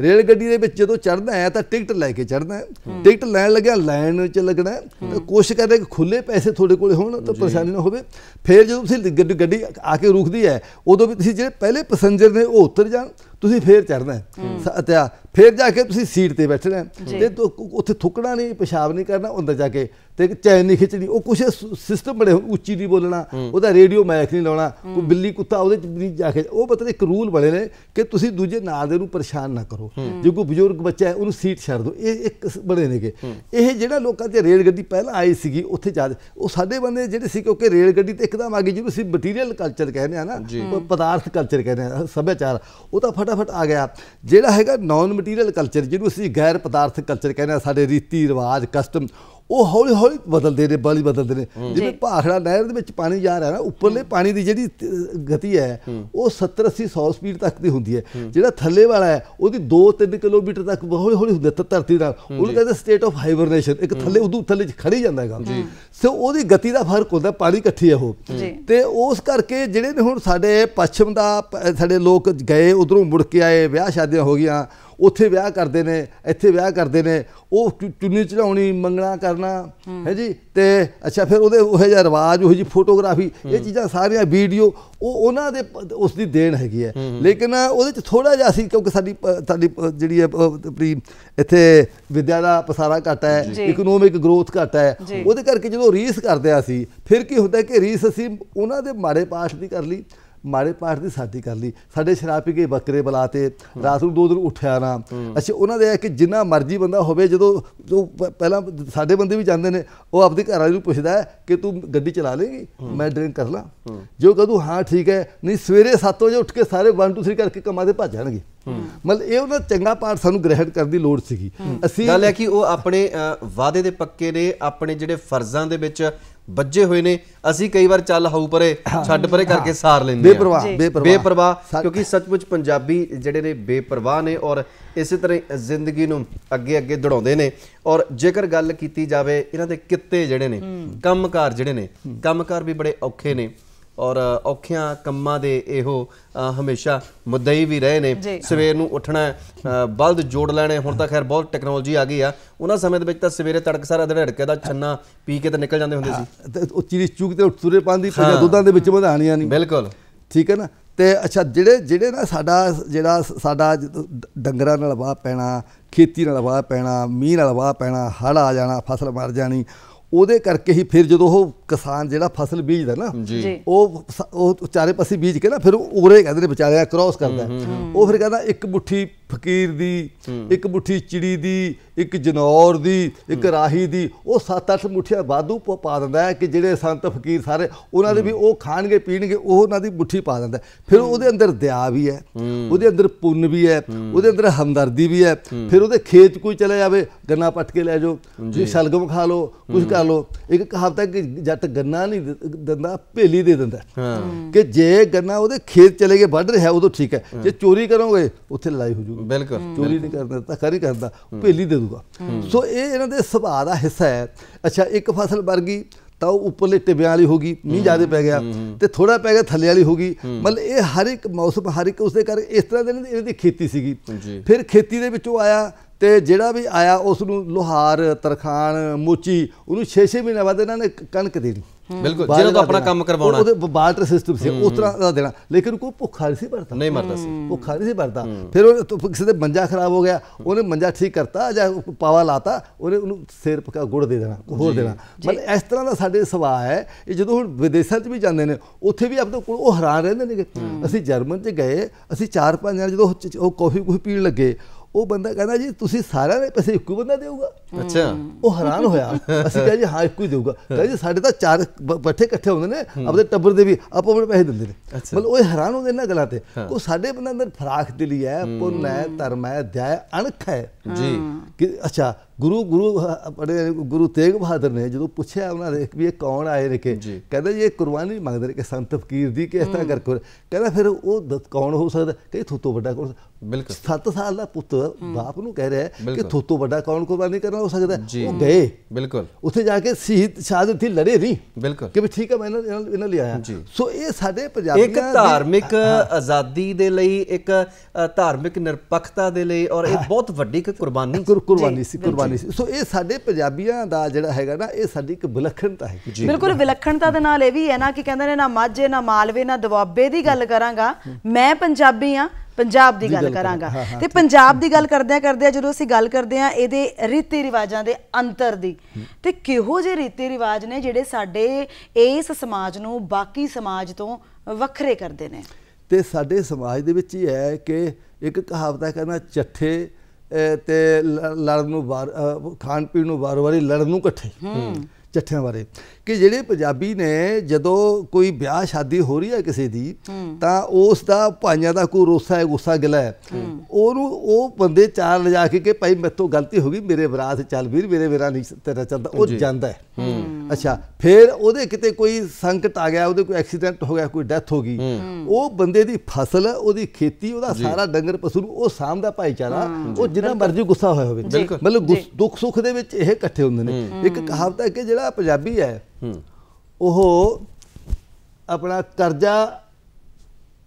ਰੇਲ ਗੱਡੀ ਦੇ ਵਿੱਚ ਜਦੋਂ ਚੜਨਾ ਹੈ ਤਾਂ ਟਿਕਟ ਲੈ ਕੇ ਚੜਨਾ ਟਿਕਟ ਲੈਣ ਲੱਗਿਆ ਲਾਈਨ 'ਚ ਲੱਗਣਾ ਤਾਂ ਕੋਸ਼ਿਸ਼ ਕਰਦੇ ਕਿ ਖੁੱਲੇ ਪੈਸੇ ਤੁਹਾਡੇ ਕੋਲੇ ਹੋਣ ਤਾਂ ਪਰੇਸ਼ਾਨੀ ਨਾ ਹੋਵੇ ਫਿਰ ਜਦੋਂ ਤੁਸੀਂ ਗੱਡੀ ਆ ਕੇ ਰੁਕਦੀ ਹੈ ਉਦੋਂ ਵੀ ਤੁਸੀਂ ਜਿਹੜੇ ਪਹਿਲੇ ਪੈਸੇਂਜਰ ਨੇ ਉਹ ਉਤਰ ਜਾਣ ਤੁਸੀਂ ਫੇਰ ਚੜਨਾ ਹੈ ਅਤਿਆ ਫਿਰ ਜਾ ਕੇ ਤੁਸੀਂ ਸੀਟ ਤੇ ਬੈਠਣਾ ਤੇ ਉੱਥੇ ਥੁੱਕਣਾ ਨਹੀਂ ਪਿਸ਼ਾਬ ਨਹੀਂ ਕਰਨਾ ਅੰਦਰ ਜਾ ਕੇ ਤੇ ਚੈਨ ਨਹੀਂ ਖਿੱਚਣੀ ਉਹ ਕੁਛ ਸਿਸਟਮ ਬਣੇ ਉੱਚੀ ਨਹੀਂ ਬੋਲਣਾ ਉਹਦਾ ਰੇਡੀਓ ਮੈਕ ਨਹੀਂ ਲਾਉਣਾ ਕੋਈ ਬਿੱਲੀ ਕੁੱਤਾ ਉਹਦੇ ਚ ਨਹੀਂ ਜਾ ਕੇ ਉਹ ਪਤਾ ਇੱਕ ਰੂਲ ਬਣੇ ਨੇ ਕਿ ਤੁਸੀਂ ਦੂਜੇ ਨਾਲ ਦੇ ਨੂੰ ਪਰੇਸ਼ਾਨ ਨਾ ਕਰੋ ਜੇ ਕੋਈ ਬਜ਼ੁਰਗ ਬੱਚਾ ਹੈ ਉਹਨੂੰ ਸੀਟ ਛੱਡ ਦਿਓ ਇਹ ਇੱਕ ਨੇ ਨੇਗੇ ਇਹ ਜਿਹੜਾ ਲੋਕਾਂ ਤੇ ਰੇਲ ਗੱਡੀ ਪਹਿਲਾਂ ਆਈ ਸੀਗੀ ਉੱਥੇ ਜਾ ਉਹ ਸਾਡੇ ਬੰਦੇ ਜਿਹੜੇ ਸੀ ਕਿਉਂਕਿ ਰੇਲ ਗੱਡੀ ਤੇ ਇੱਕਦਮ ਆ ਗਈ ਜਿਹਨੂੰ ਅਸੀਂ ਮਟੀਰੀਅਲ ਕਲਚਰ ਕਹਿੰਦੇ ਆ ਨਾ ਪਦਾਰਥ ਕਲਚਰ ਕਹਿੰਦੇ ਆ ਸਭਿਆਚਾਰ ਉਹ ਤਾਂ ਫਟਾਫਟ ਆ ਗਿਆ ਜਿਹੜਾ ਹੈਗਾ ਨੌਨ ਮਟੀਰੀਅਲ ਕਲਚਰ ਜਿਹਨੂੰ ਅਸੀਂ ਗੈਰ ਪਦਾਰਥ ਕਲਚਰ ਕਹਿੰਦੇ ਆ ਸਾਡੇ ਰੀਤੀ ਰਿਵਾਜ ਕਸਟਮ ਉਹ ਹੌਲੀ ਹੌਲੀ ਬਦਲਦੇ ਨੇ ਬਾਲੀ ਬਦਲਦੇ ਨੇ ਜਿਵੇਂ ਭਾਖੜਾ ਨਹਿਰ ਦੇ ਵਿੱਚ ਪਾਣੀ ਜਾ ਰਿਹਾ ਨਾ ਉੱਪਰਲੇ ਪਾਣੀ ਦੀ ਜਿਹੜੀ ਗਤੀ ਹੈ ਉਹ 70 80 100 ਸਪੀਡ ਤੱਕ ਦੀ ਹੁੰਦੀ ਹੈ ਜਿਹੜਾ ਥੱਲੇ ਵਾਲਾ ਹੈ ਉਹਦੀ 2-3 ਕਿਲੋਮੀਟਰ ਤੱਕ ਹੌਲੀ ਹੌਲੀ ਹੁੰਦੀ ਹੈ ਧਰਤੀ ਨਾਲ ਉਹਨੂੰ ਕਹਿੰਦੇ ਸਟੇਟ ਆਫ ਹਾਈਬਰਨੇਸ਼ਨ ਇੱਕ ਥੱਲੇ ਉਦੋਂ ਥੱਲੇ ਚ ਖੜੀ ਜਾਂਦਾ ਹੈਗਾ ਸੋ ਉਹਦੀ ਗਤੀ ਦਾ ਫਰਕ ਹੁੰਦਾ ਪਾਣੀ ਇਕੱਠੀ ਹੈ ਉਹ ਤੇ ਉਸ ਕਰਕੇ ਜਿਹੜੇ ਨੇ ਹੁਣ ਸਾਡੇ ਪੱਛਮ ਦਾ ਸਾਡੇ ਲੋਕ ਗਏ ਉਧਰੋਂ ਮੁੜ ਕੇ ਆਏ ਵਿਆਹ ਸ਼ਾਦੀਆਂ ਹੋ ਗਈਆਂ ਉੱਥੇ ਵਿਆਹ ਕਰਦੇ ਨੇ ਇੱਥੇ ਵਿਆਹ ਕਰਦੇ ਨੇ ਉਹ ਚੁੰਨੀ ਚੜਾਉਣੀ ਮੰਗਣਾ ਕਰਨਾ ਹੈ ਜੀ ਤੇ ਅੱਛਾ ਫਿਰ ਉਹਦੇ ਉਹ ਜਿਹਾ ਰਿਵਾਜ ਉਹ ਜੀ ਫੋਟੋਗ੍ਰਾਫੀ ਇਹ ਚੀਜ਼ਾਂ ਸਾਰੀਆਂ ਵੀਡੀਓ ਉਹ ਉਹਨਾਂ ਦੇ ਉਸ ਦੀ ਦੇਣ ਹੈਗੀ ਹੈ ਲੇਕਿਨ ਉਹਦੇ ਚ ਥੋੜਾ ਜਿਹਾ ਸੀ ਕਿਉਂਕਿ ਸਾਡੀ ਸਾਡੀ ਜਿਹੜੀ ਹੈ ਆਪਣੀ ਇੱਥੇ ਵਿਦਿਆ ਦਾ ਪਸਾਰਾ ਘਟਾ ਹੈ ਇਕਨੋਮਿਕ ਗਰੋਥ ਘਟਾ ਹੈ ਉਹਦੇ ਕਰਕੇ ਜਦੋਂ ਰੀਸ ਕਰਦੇ ਆ ਸੀ ਫਿਰ ਕੀ ਹੁੰਦਾ ਕਿ ਰੀਸ ਅਸੀਂ ਉਹਨਾਂ ਦੇ ਮਾੜੇ ਪਾਸ ਦੀ ਕਰ ਲਈ ਮਾਰੇ ਪਾਠ ਦੀ ਸਾਡੀ ਕਰ ਲਈ ਸਾਡੇ ਸ਼ਰਾਬ ਪੀ ਕੇ ਬੱਕਰੇ ਬੁਲਾਤੇ ਰਾਤ ਨੂੰ ਦੋ ਦਿਨ ਉੱਠਿਆ ਨਾ ਅੱਛਾ ਉਹਨਾਂ ਦੇ ਕਿ ਜਿੰਨਾ ਮਰਜ਼ੀ ਬੰਦਾ ਹੋਵੇ ਜਦੋਂ ਜੋ ਪਹਿਲਾਂ ਸਾਡੇ ਬੰਦੇ ਵੀ ਜਾਂਦੇ ਨੇ ਉਹ ਆਪਣੀ ਘਰ ਵਾਲੀ ਨੂੰ ਪੁੱਛਦਾ ਹੈ ਕਿ ਤੂੰ ਗੱਡੀ ਚਲਾ ਲੇਗੀ ਮੈਂ ਡਰਿੰਕ ਕਰ ਲਾਂ ਜੋ ਕਹਦੂ ਹਾਂ ਠੀਕ ਹੈ ਨਹੀਂ ਸਵੇਰੇ 7 ਵਜੇ ਉੱਠ ਕੇ ਸਾਰੇ 1 2 3 ਕਰਕੇ ਕੰਮਾਂ ਦੇ ਭੱਜ ਜਾਣਗੇ ਮਤਲਬ ਇਹ ਉਹਨਾਂ ਚੰਗਾ ਪਾਠ ਸਾਨੂੰ ਗ੍ਰਹਿਣ ਕਰਨ ਦੀ ਲੋੜ ਸੀਗੀ ਅਸੀਂ ਗੱਲ ਹੈ ਕਿ ਉਹ ਆਪਣੇ ਵਾਅਦੇ ਦੇ ਪੱਕੇ ਨੇ ਆਪਣੇ ਜਿਹੜੇ ਫਰਜ਼ਾਂ ਦੇ ਵਿੱਚ ਵੱਜੇ ਹੋਏ ਨੇ ਅਸੀਂ ਕਈ ਵਾਰ ਚੱਲ ਹਾਉ ਪਰੇ ਛੱਡ ਪਰੇ ਕਰਕੇ ਸਾਰ ਲੈਂਦੇ ਆ ਬੇਪਰਵਾਹ ਬੇਪਰਵਾਹ ਬੇਪਰਵਾਹ ਕਿਉਂਕਿ ਸੱਚਮੁੱਚ ਪੰਜਾਬੀ ਜਿਹੜੇ ਨੇ ਬੇਪਰਵਾਹ ਨੇ ਔਰ ਇਸੇ ਤਰ੍ਹਾਂ ਜ਼ਿੰਦਗੀ ਨੂੰ ਅੱਗੇ ਅੱਗੇ ਦੜਾਉਂਦੇ ਨੇ ਔਰ ਜੇਕਰ ਗੱਲ ਕੀਤੀ ਜਾਵੇ ਇਹਨਾਂ ਦੇ ਕਿੱਤੇ ਜਿਹੜੇ ਨੇ ਕੰਮਕਾਰ ਜਿਹੜੇ ਨੇ ਕੰਮਕਾਰ ਵੀ ਬੜੇ ਔਖੇ ਨੇ ਔਰ ਔਖਿਆਂ ਕੰਮਾਂ ਦੇ ਇਹੋ ਹਮੇਸ਼ਾ ਮੁੱਦਈ ਵੀ ਰਹੇ ਨੇ ਸਵੇਰ ਨੂੰ ਉੱਠਣਾ ਬਲਦ ਜੋੜ ਲੈਣੇ ਹੁਣ ਤਾਂ ਖੈਰ ਬਹੁਤ ਟੈਕਨੋਲੋਜੀ ਆ ਗਈ ਆ ਉਹਨਾਂ ਸਮੇਂ ਦੇ ਵਿੱਚ ਤਾਂ ਸਵੇਰੇ ਤੜਕ ਸਾਰਾ ਧੜਕੇ ਦਾ ਛੰਨਾ ਪੀ ਕੇ ਤਾਂ ਨਿਕਲ ਜਾਂਦੇ ਹੁੰਦੇ ਸੀ ਉਹ ਚੀਰੀ ਚੂਕ ਤੇ ਤੁਰੇ ਪਾਉਂਦੀ ਪਈ ਦੁੱਧਾਂ ਦੇ ਵਿੱਚ ਵਧਾਣੀਆਂ ਨਹੀਂ ਬਿਲਕੁਲ ਠੀਕ ਹੈ ਨਾ ਤੇ ਅੱਛਾ ਜਿਹੜੇ ਜਿਹੜੇ ਨਾ ਸਾਡਾ ਜਿਹੜਾ ਸਾਡਾ ਡੰਗਰਾਂ ਨਾਲ ਵਾਹ ਪੈਣਾ ਖੇਤੀ ਨਾਲ ਵਾਹ ਪੈਣਾ ਮੀਂਹ ਨਾਲ ਵਾਹ ਪੈਣਾ ਹੜ ਆ ਜਾਣਾ ਫਸਲ ਮਰ ਜਾਣੀ ਉਹਦੇ ਕਰਕੇ ਹੀ ਫਿਰ ਜਦੋਂ ਉਹ ਕਿਸਾਨ ਜਿਹੜਾ ਫਸਲ ਬੀਜਦਾ ਨਾ ਉਹ ਉਹ ਚਾਰੇ ਪਾਸੇ ਬੀਜ ਕੇ ਨਾ ਫਿਰ ਉਹ ਉਰੇ ਕਹਿੰਦੇ ਨੇ ਵਿਚਾਰਿਆ ਕ੍ਰੋਸ ਕਰਦਾ ਉਹ ਫਿਰ ਕਹਿੰਦਾ ਇੱਕ ਮੁੱਠੀ ਫਕੀਰ ਦੀ ਇੱਕ ਮੁਠੀ ਚਿੜੀ ਦੀ ਇੱਕ ਜਨੌਰ ਦੀ ਇੱਕ ਰਾਹੀ ਦੀ ਉਹ ਸੱਤ ਅੱਠ ਮੁਠੀਆਂ ਬਾਦੂ ਪਾ ਦਿੰਦਾ ਹੈ ਕਿ ਜਿਹੜੇ ਸੰਤ ਫਕੀਰ ਸਾਰੇ ਉਹਨਾਂ ਦੇ ਵੀ ਉਹ ਖਾਣਗੇ ਪੀਣਗੇ ਉਹ ਉਹਨਾਂ ਦੀ ਮੁਠੀ ਪਾ ਦਿੰਦਾ ਫਿਰ ਉਹਦੇ ਅੰਦਰ ਦਇਆ ਵੀ ਹੈ ਉਹਦੇ ਅੰਦਰ ਪੁੰਨ ਵੀ ਹੈ ਉਹਦੇ ਅੰਦਰ ਹਮਦਰਦੀ ਵੀ ਹੈ ਫਿਰ ਉਹਦੇ ਖੇਤ ਕੋਈ ਚਲੇ ਜਾਵੇ ਗੰਨਾ ਪੱਟ ਕੇ ਲੈ ਜਾਓ ਤੁਸੀਂ ਸ਼ਲਗਮ ਖਾ ਲਓ ਕੁਝ ਕਰ ਲਓ ਇੱਕ ਕਹਾਵਤ ਹੈ ਕਿ ਜੱਟ ਗੰਨਾ ਨਹੀਂ ਦਿੰਦਾ ਭੇਲੀ ਦੇ ਦਿੰਦਾ ਕਿ ਜੇ ਗੰਨਾ ਉਹਦੇ ਖੇਤ ਚਲੇ ਗਏ ਵੱਢ ਰਿਹਾ ਉਦੋਂ ਠੀਕ ਹੈ ਜੇ ਚੋਰੀ ਕਰੋਗੇ ਉੱਥੇ ਲੜਾਈ ਹੋ ਜੂਗੀ ਬਿਲਕੁਲ ਚੋਰੀ ਨਹੀਂ ਕਰਦਾ ਤਾਂ ਖਰੀ ਕਰਦਾ ਭੇਲੀ ਦੇ ਦੂਗਾ ਸੋ ਇਹ ਇਹਨਾਂ ਦੇ ਸੁਭਾਅ ਦਾ ਹਿੱਸਾ ਹੈ ਅੱਛਾ ਇੱਕ ਫਸਲ ਵਰ ਗਈ ਤਾਂ ਉਹ ਉੱਪਰਲੇ ਟਿਬਿਆਂ ਵਾਲੀ ਹੋਗੀ ਮੀਂਹ ਜ਼ਿਆਦਾ ਪੈ ਗਿਆ ਤੇ ਥੋੜਾ ਪੈ ਗਿਆ ਥੱਲੇ ਵਾਲੀ ਹੋਗੀ ਮਤਲਬ ਇਹ ਹਰ ਇੱਕ ਮੌਸਮ ਹਰ ਇੱਕ ਦੇ ਕਰਕੇ ਇਸ ਤਰ੍ਹਾਂ ਦੇ ਇਹਦੀ ਖੇਤੀ ਸੀਗੀ ਫਿਰ ਖੇਤੀ ਦੇ ਵਿੱਚੋਂ ਆਇਆ ਤੇ ਜਿਹੜਾ ਵੀ ਆਇਆ ਉਸ ਨੂੰ ਲੋਹਾਰ ਤਰਖਾਨ ਮੋਚੀ ਉਹਨੂੰ 6-6 ਮਹੀਨੇ ਬਾਅਦ ਇਹਨਾਂ ਨੇ ਕਣਕ ਦੇਣੀ ਬਿਲਕੁਲ ਜਿਹੜਾ ਤੋਂ ਆਪਣਾ ਕੰਮ ਕਰਵਾਉਣਾ ਉਹਦੇ ਬਾਲਟਰ ਸਿਸਟਮ ਸੀ ਉਸ ਤਰ੍ਹਾਂ ਦਾ ਦੇਣਾ ਲੇਕਿਨ ਕੋਈ ਭੁੱਖਾ ਨਹੀਂ ਸੀ ਭਰਦਾ ਨਹੀਂ ਮਰਦਾ ਸੀ ਭੁੱਖਾ ਨਹੀਂ ਸੀ ਭਰਦਾ ਫਿਰ ਉਹ ਕਿਸੇ ਦੇ ਮੰਜਾ ਖਰਾਬ ਹੋ ਗਿਆ ਉਹਨੇ ਮੰਜਾ ਠੀਕ ਕਰਤਾ ਜਾਂ ਪਾਵਾ ਲਾਤਾ ਉਹਨੇ ਉਹਨੂੰ ਸਿਰ ਪਕਾ ਗੁੜ ਦੇ ਦੇਣਾ ਹੋਰ ਦੇਣਾ ਮਤਲਬ ਇਸ ਤਰ੍ਹਾਂ ਦਾ ਸਾਡੇ ਸਵਾ ਹੈ ਇਹ ਜਦੋਂ ਹੁਣ ਵਿਦੇਸ਼ਾਂ 'ਚ ਵੀ ਜਾਂਦੇ ਨੇ ਉੱਥੇ ਵੀ ਆਪਣੇ ਕੋਲ ਉਹ ਹੈਰਾਨ ਰਹਿੰਦੇ ਨੇ ਅਸੀਂ ਜਰਮਨ 'ਚ ਗਏ ਅਸੀਂ ਚਾਰ ਪੰਜ ਜਣ ਜਦੋਂ ਉਹ ਕਾਫੀ ਕੁਝ ਪੀਣ ਲੱਗੇ ਉਹ ਬੰਦਾ ਕਹਿੰਦਾ ਜੀ ਤੁਸੀਂ ਸਾਰਿਆਂ ਦੇ ਪੈਸੇ ਇੱਕੋ ਬੰਦਾ ਦੇਊਗਾ ਅੱਛਾ ਉਹ ਹੈਰਾਨ ਹੋਇਆ ਅਸੀਂ ਕਹਿੰਦੇ ਹਾਂ ਇੱਕੋ ਹੀ ਦੇਊਗਾ ਕਹਿੰਦੇ ਜੀ ਸਾਡੇ ਤਾਂ ਚਾਰ ਬੱਠੇ ਇਕੱਠੇ ਹੁੰਦੇ ਨੇ ਆਪਣੇ ਟੱਬਰ ਦੇ ਵੀ ਆਪ ਆਪਣੇ ਪੈਸੇ ਦਿੰਦੇ ਨੇ ਮਤਲਬ ਉਹ ਹੈਰਾਨ ਹੋ ਗਏ ਇਹਨਾਂ ਗੱਲਾਂ ਤੇ ਉਹ ਸਾਡੇ ਬੰਦੇ ਅੰਦਰ ਫਰਾਖ ਦੇ ਲਈ ਹੈ ਪੁੰਨ ਹੈ ਧਰਮ ਹੈ ਦਇਆ ਅਣਖ ਹੈ ਜੀ ਕਿ ਅੱਛਾ ਗੁਰੂ ਗੁਰੂ ਬੜੇ ਗੁਰੂ ਤੇਗ ਬਹਾਦਰ ਨੇ ਜਦੋਂ ਪੁੱਛਿਆ ਉਹਨਾਂ ਦੇ ਵੀ ਇਹ ਕੌਣ ਆਏ ਨੇ ਕਿ ਜੀ ਇਹ ਕੁਰਬਾਨੀ ਮੰਗਦੇ ਕਿ ਸੰਤ ਫਕੀਰ ਦੀ ਕਿਸ ਤਰ੍ਹਾਂ ਕਰ ਕਹਿੰਦਾ ਫਿਰ ਉਹ ਕੌਣ ਹੋ ਸਕਦਾ ਕਿ ਥੋਤੋਂ ਵੱਡਾ ਕੌਣ ਬਿਲਕੁਲ 7 ਸਾਲ ਦਾ ਪੁੱਤ ਬਾਪ ਨੂੰ ਕਹਿ ਰਿਹਾ ਕਿ ਥੋਤੋਂ ਵੱਡਾ ਕੌਣ ਕੁਰਬਾਨੀ ਕਰਨਾ ਹੋ ਸਕਦਾ ਉਹ ਗਏ ਬਿਲਕੁਲ ਉੱਥੇ ਜਾ ਕੇ ਸ਼ਹੀਦ ਸ਼ਹਾਦਤ ਦੀ ਲੜੇ ਨਹੀਂ ਬਿਲਕੁਲ ਕਿ ਵੀ ਠੀਕ ਹੈ ਮੈਂ ਇਹਨਾਂ ਇਹਨਾਂ ਲਈ ਆਇਆ ਸੋ ਇਹ ਸਾਡੇ ਪੰਜਾਬੀਆਂ ਇੱਕ ਧਾਰਮਿਕ ਆਜ਼ਾਦੀ ਦੇ ਲਈ ਇੱਕ ਧਾਰਮਿਕ ਨਿਰਪੱਖਤਾ ਦੇ ਲਈ ਔਰ ਇਹ ਬਹੁਤ ਵੱਡੀ ਕੁਰਬਾਨੀ ਕੁਰਬਾਨੀ ਸੀ ਕੁਰਬਾਨੀ ਨਹੀਂ ਸੀ ਸੋ ਇਹ ਸਾਡੇ ਪੰਜਾਬੀਆਂ ਦਾ ਜਿਹੜਾ ਹੈਗਾ ਨਾ ਇਹ ਸਾਡੀ ਇੱਕ ਵਿਲੱਖਣਤਾ ਹੈ ਬਿਲਕੁਲ ਵਿਲੱਖਣਤਾ ਦੇ ਨਾਲ ਇਹ ਵੀ ਹੈ ਨਾ ਕਿ ਕਹਿੰਦੇ ਨੇ ਨਾ ਮਾਝੇ ਨਾ ਮਾਲਵੇ ਨਾ ਦਵਾਬੇ ਦੀ ਗੱਲ ਕਰਾਂਗਾ ਮੈਂ ਪੰਜਾਬੀ ਆ ਪੰਜਾਬ ਦੀ ਗੱਲ ਕਰਾਂਗਾ ਤੇ ਪੰਜਾਬ ਦੀ ਗੱਲ ਕਰਦਿਆਂ ਕਰਦਿਆਂ ਜਦੋਂ ਅਸੀਂ ਗੱਲ ਕਰਦੇ ਆ ਇਹਦੇ ਰੀਤੀ ਰਿਵਾਜਾਂ ਦੇ ਅੰਤਰ ਦੀ ਤੇ ਕਿਹੋ ਜਿਹੇ ਰੀਤੀ ਰਿਵਾਜ ਨੇ ਜਿਹੜੇ ਸਾਡੇ ਇਸ ਸਮਾਜ ਨੂੰ ਬਾਕੀ ਸਮਾਜ ਤੋਂ ਵੱਖਰੇ ਕਰਦੇ ਨੇ ਤੇ ਸਾਡੇ ਸਮਾਜ ਦੇ ਵਿੱਚ ਹੀ ਹੈ ਕਿ ਇੱਕ ਕਹਾਵਤ ਹੈ ਕਹਿੰਦਾ ਚੱਠੇ ਤੇ ਲੜਨ ਨੂੰ ਖਾਣ ਪੀਣ ਨੂੰ ਵਾਰ-ਵਾਰੀ ਲੜਨ ਨੂੰ ਇਕੱਠੇ ਜੱਠਿਆਂ ਬਾਰੇ ਕਿ ਜਿਹੜੇ ਪੰਜਾਬੀ ਨੇ ਜਦੋਂ ਕੋਈ ਵਿਆਹ ਸ਼ਾਦੀ ਹੋ ਰਹੀ ਹੈ ਕਿਸੇ ਦੀ ਤਾਂ ਉਸ ਦਾ ਭਾਈਆਂ ਦਾ ਕੋਈ ਰੋਸਾ ਹੈ ਗੁੱਸਾ ਗਿਲਾ ਹੈ ਉਹਨੂੰ ਉਹ ਬੰਦੇ ਚਾਰ ਲਿਜਾ ਕੇ ਕਿ ਭਾਈ ਮੇਰੇ ਤੋਂ ਗਲਤੀ ਹੋ ਗਈ ਮੇਰੇ ਵਿਰਾਸ ਚੱਲ ਵੀਰ ਮੇਰੇ ਵਿਰਾ ਨਹੀਂ ਤੇਰਾ ਚੱਲਦਾ ਉਹ ਜਾਂਦਾ ਹੈ ਅੱਛਾ ਫਿਰ ਉਹਦੇ ਕਿਤੇ ਕੋਈ ਸੰਕਟ ਆ ਗਿਆ ਉਹਦੇ ਕੋਈ ਐਕਸੀਡੈਂਟ ਹੋ ਗਿਆ ਕੋਈ ਡੈਥ ਹੋ ਗਈ ਉਹ ਬੰਦੇ ਦੀ ਫਸਲ ਉਹਦੀ ਖੇਤੀ ਉਹਦਾ ਸਾਰਾ ਡੰਗਰ ਪਸ਼ੂ ਉਹ ਸਾਹਮਣਾ ਭਾਈਚਾਰਾ ਉਹ ਜਿੰਨਾ ਮਰਜ਼ੀ ਗੁੱਸਾ ਹੋਇਆ ਹੋਵੇ ਮਤਲਬ ਦੁੱਖ ਸੁੱਖ ਦੇ ਵਿੱਚ ਇਹ ਇਕੱਠੇ ਹੁੰਦੇ ਨੇ ਇੱਕ ਕਹਾਵਤ ਹੈ ਕਿ ਜਿਹੜਾ ਪੰਜਾਬੀ ਹੈ ਉਹ ਆਪਣਾ ਕਰਜ਼ਾ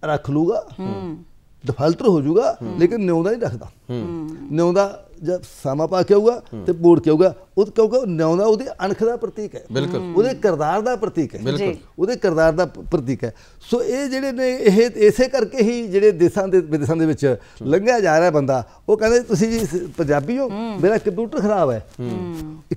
ਰੱਖ ਲੂਗਾ ਹੂੰ ਡਿਫਾਲਟਰ ਹੋ ਜਾਊਗਾ ਲੇਕਿਨ ਨਿਉਂਦਾ ਨਹੀਂ ਰੱਖਦਾ ਹੂੰ ਨਿਉਂਦਾ ਜਦ ਸਾਮਾ ਪਾ ਕੇ ਹੋਊਗਾ ਤੇ ਪੂਰ ਕੇ ਹੋਊਗਾ ਉਹ ਕਿਉਂਕਿ ਨਿਉਂ ਦਾ ਉਹਦੇ ਅਣਖ ਦਾ ਪ੍ਰਤੀਕ ਹੈ ਬਿਲਕੁਲ ਉਹਦੇ ਕਰਦਾਰ ਦਾ ਪ੍ਰਤੀਕ ਹੈ ਬਿਲਕੁਲ ਉਹਦੇ ਕਰਦਾਰ ਦਾ ਪ੍ਰਤੀਕ ਹੈ ਸੋ ਇਹ ਜਿਹੜੇ ਨੇ ਇਹ ਇਸੇ ਕਰਕੇ ਹੀ ਜਿਹੜੇ ਦੇਸ਼ਾਂ ਦੇ ਵਿਦੇਸ਼ਾਂ ਦੇ ਵਿੱਚ ਲੰਘਿਆ ਜਾ ਰਿਹਾ ਬੰਦਾ ਉਹ ਕਹਿੰਦੇ ਤੁਸੀਂ ਜੀ ਪੰਜਾਬੀ ਹੋ ਮੇਰਾ ਕੰਪਿਊਟਰ ਖਰਾਬ ਹੈ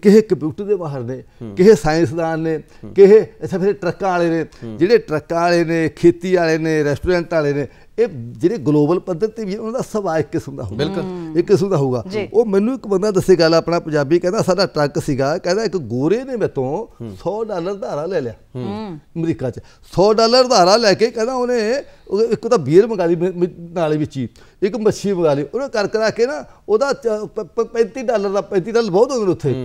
ਕਿਸੇ ਕੰਪਿਊਟਰ ਦੇ ਬਾਹਰ ਨੇ ਕਿਸੇ ਸਾਇੰਸਦਾਨ ਨੇ ਕਿਸੇ ਅੱਛਾ ਫਿਰ ਟਰੱਕਾਂ ਵਾਲੇ ਨੇ ਜਿਹੜੇ ਟਰੱਕਾਂ ਵਾਲੇ ਨੇ ਖੇਤੀ ਵਾਲੇ ਨੇ ਰੈਸਟੋਰੈਂਟ ਵਾਲੇ ਨੇ ਇਹ ਜਿਹੜੇ ਗਲੋਬਲ ਪੱਧਰ ਤੇ ਵੀ ਉਹਨਾਂ ਦਾ ਇੱਕ ਕਿਸਮ ਦਾ ਹੋਊਗਾ ਬਿਲਕੁਲ ਇੱਕ ਕਿਸਮ ਦਾ ਹੋਊਗਾ ਉਹ ਮੈਨੂੰ ਇੱਕ ਬੰਦਾ ਦੱਸੇ ਗੱਲ ਆਪਣਾ ਪੰਜਾਬੀ ਕਹਿੰਦਾ ਸਾਡਾ ਟਰੱਕ ਸੀਗਾ ਕਹਿੰਦਾ ਇੱਕ ਗੋਰੇ ਨੇ ਮੇਤੋਂ 100 ਡਾਲਰ ਧਾਰਾ ਲੈ ਲਿਆ ਅਮਰੀਕਾ 'ਚ 100 ਡਾਲਰ ਧਾਰਾ ਲੈ ਕੇ ਕਹਿੰਦਾ ਉਹਨੇ ਇੱਕ ਤਾਂ ਬੀਅਰ ਮੰਗਾ ਲਈ ਨਾਲੇ ਵਿੱਚ ਹੀ ਇੱਕ ਮੱਛੀ ਮੰਗਾ ਲਈ ਉਹਨੇ ਕਰ ਕਰਾ ਕੇ ਨਾ ਉਹਦਾ 35 ਡਾਲਰ ਦਾ 35 ਡਾਲਰ ਬਹੁਤ ਹੁੰਦੇ ਉੱਥੇ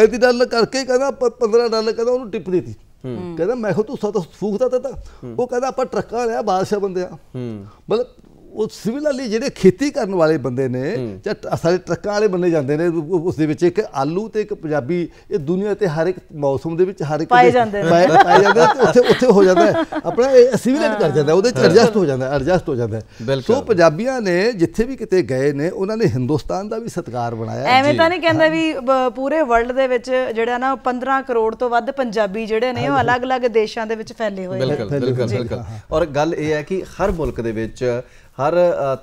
35 ਡਾਲਰ ਕਰਕੇ ਕਹਿੰਦਾ 15 ਡਾਲਰ ਕਹਿੰਦਾ ਉਹਨੂੰ ਟਿਪ ਦਿੱਤੀ ਕਹਿੰਦਾ ਮੈਂ ਤੂੰ ਸਤ ਫੂਕਦਾ ਤਾ ਉਹ ਕਹਿੰਦਾ ਆਪਾਂ ਟਰੱਕਾਂ ਲਿਆ ਬਾਦਸ਼ਾਹ ਬੰਦਿਆ ਮਤਲਬ ਉਹ ਸਿਮਿਲਰਲੀ ਜਿਹੜੇ ਖੇਤੀ ਕਰਨ ਵਾਲੇ ਬੰਦੇ ਨੇ ਜਾਂ ਸਾਰੇ ਟਰੱਕਾਂ ਵਾਲੇ ਬੰਦੇ ਜਾਂਦੇ ਨੇ ਉਸ ਦੇ ਵਿੱਚ ਇੱਕ ਆਲੂ ਤੇ ਇੱਕ ਪੰਜਾਬੀ ਇਹ ਦੁਨੀਆ ਤੇ ਹਰ ਇੱਕ ਮੌਸਮ ਦੇ ਵਿੱਚ ਹਰ ਇੱਕ ਪਾਏ ਜਾਂਦੇ ਨੇ ਪਾਏ ਜਾਂਦੇ ਤੇ ਉੱਥੇ ਉੱਥੇ ਹੋ ਜਾਂਦਾ ਆਪਣਾ ਸਿਮਿਲਰ ਕਰ ਜਾਂਦਾ ਉਹਦੇ ਚ ਐਡਜਸਟ ਹੋ ਜਾਂਦਾ ਐਡਜਸਟ ਹੋ ਜਾਂਦਾ ਸੋ ਪੰਜਾਬੀਆਂ ਨੇ ਜਿੱਥੇ ਵੀ ਕਿਤੇ ਗਏ ਨੇ ਉਹਨਾਂ ਨੇ ਹਿੰਦੁਸਤਾਨ ਦਾ ਵੀ ਸਤਿਕਾਰ ਬਣਾਇਆ ਐਵੇਂ ਤਾਂ ਨਹੀਂ ਕਹਿੰਦਾ ਵੀ ਪੂਰੇ ਵਰਲਡ ਦੇ ਵਿੱਚ ਜਿਹੜਾ ਨਾ 15 ਕਰੋੜ ਤੋਂ ਵੱਧ ਪੰਜਾਬੀ ਜਿਹੜੇ ਨੇ ਉਹ ਅਲੱਗ-ਅਲੱਗ ਦੇਸ਼ਾਂ ਦੇ ਵਿੱਚ ਫੈਲੇ ਹੋਏ ਨੇ ਬਿਲਕੁਲ ਬਿਲਕੁਲ ਔਰ ਗੱਲ ਇਹ ਹੈ ਕਿ ਹਰ ਮੁਲਕ ਦੇ ਵਿੱਚ ਹਰ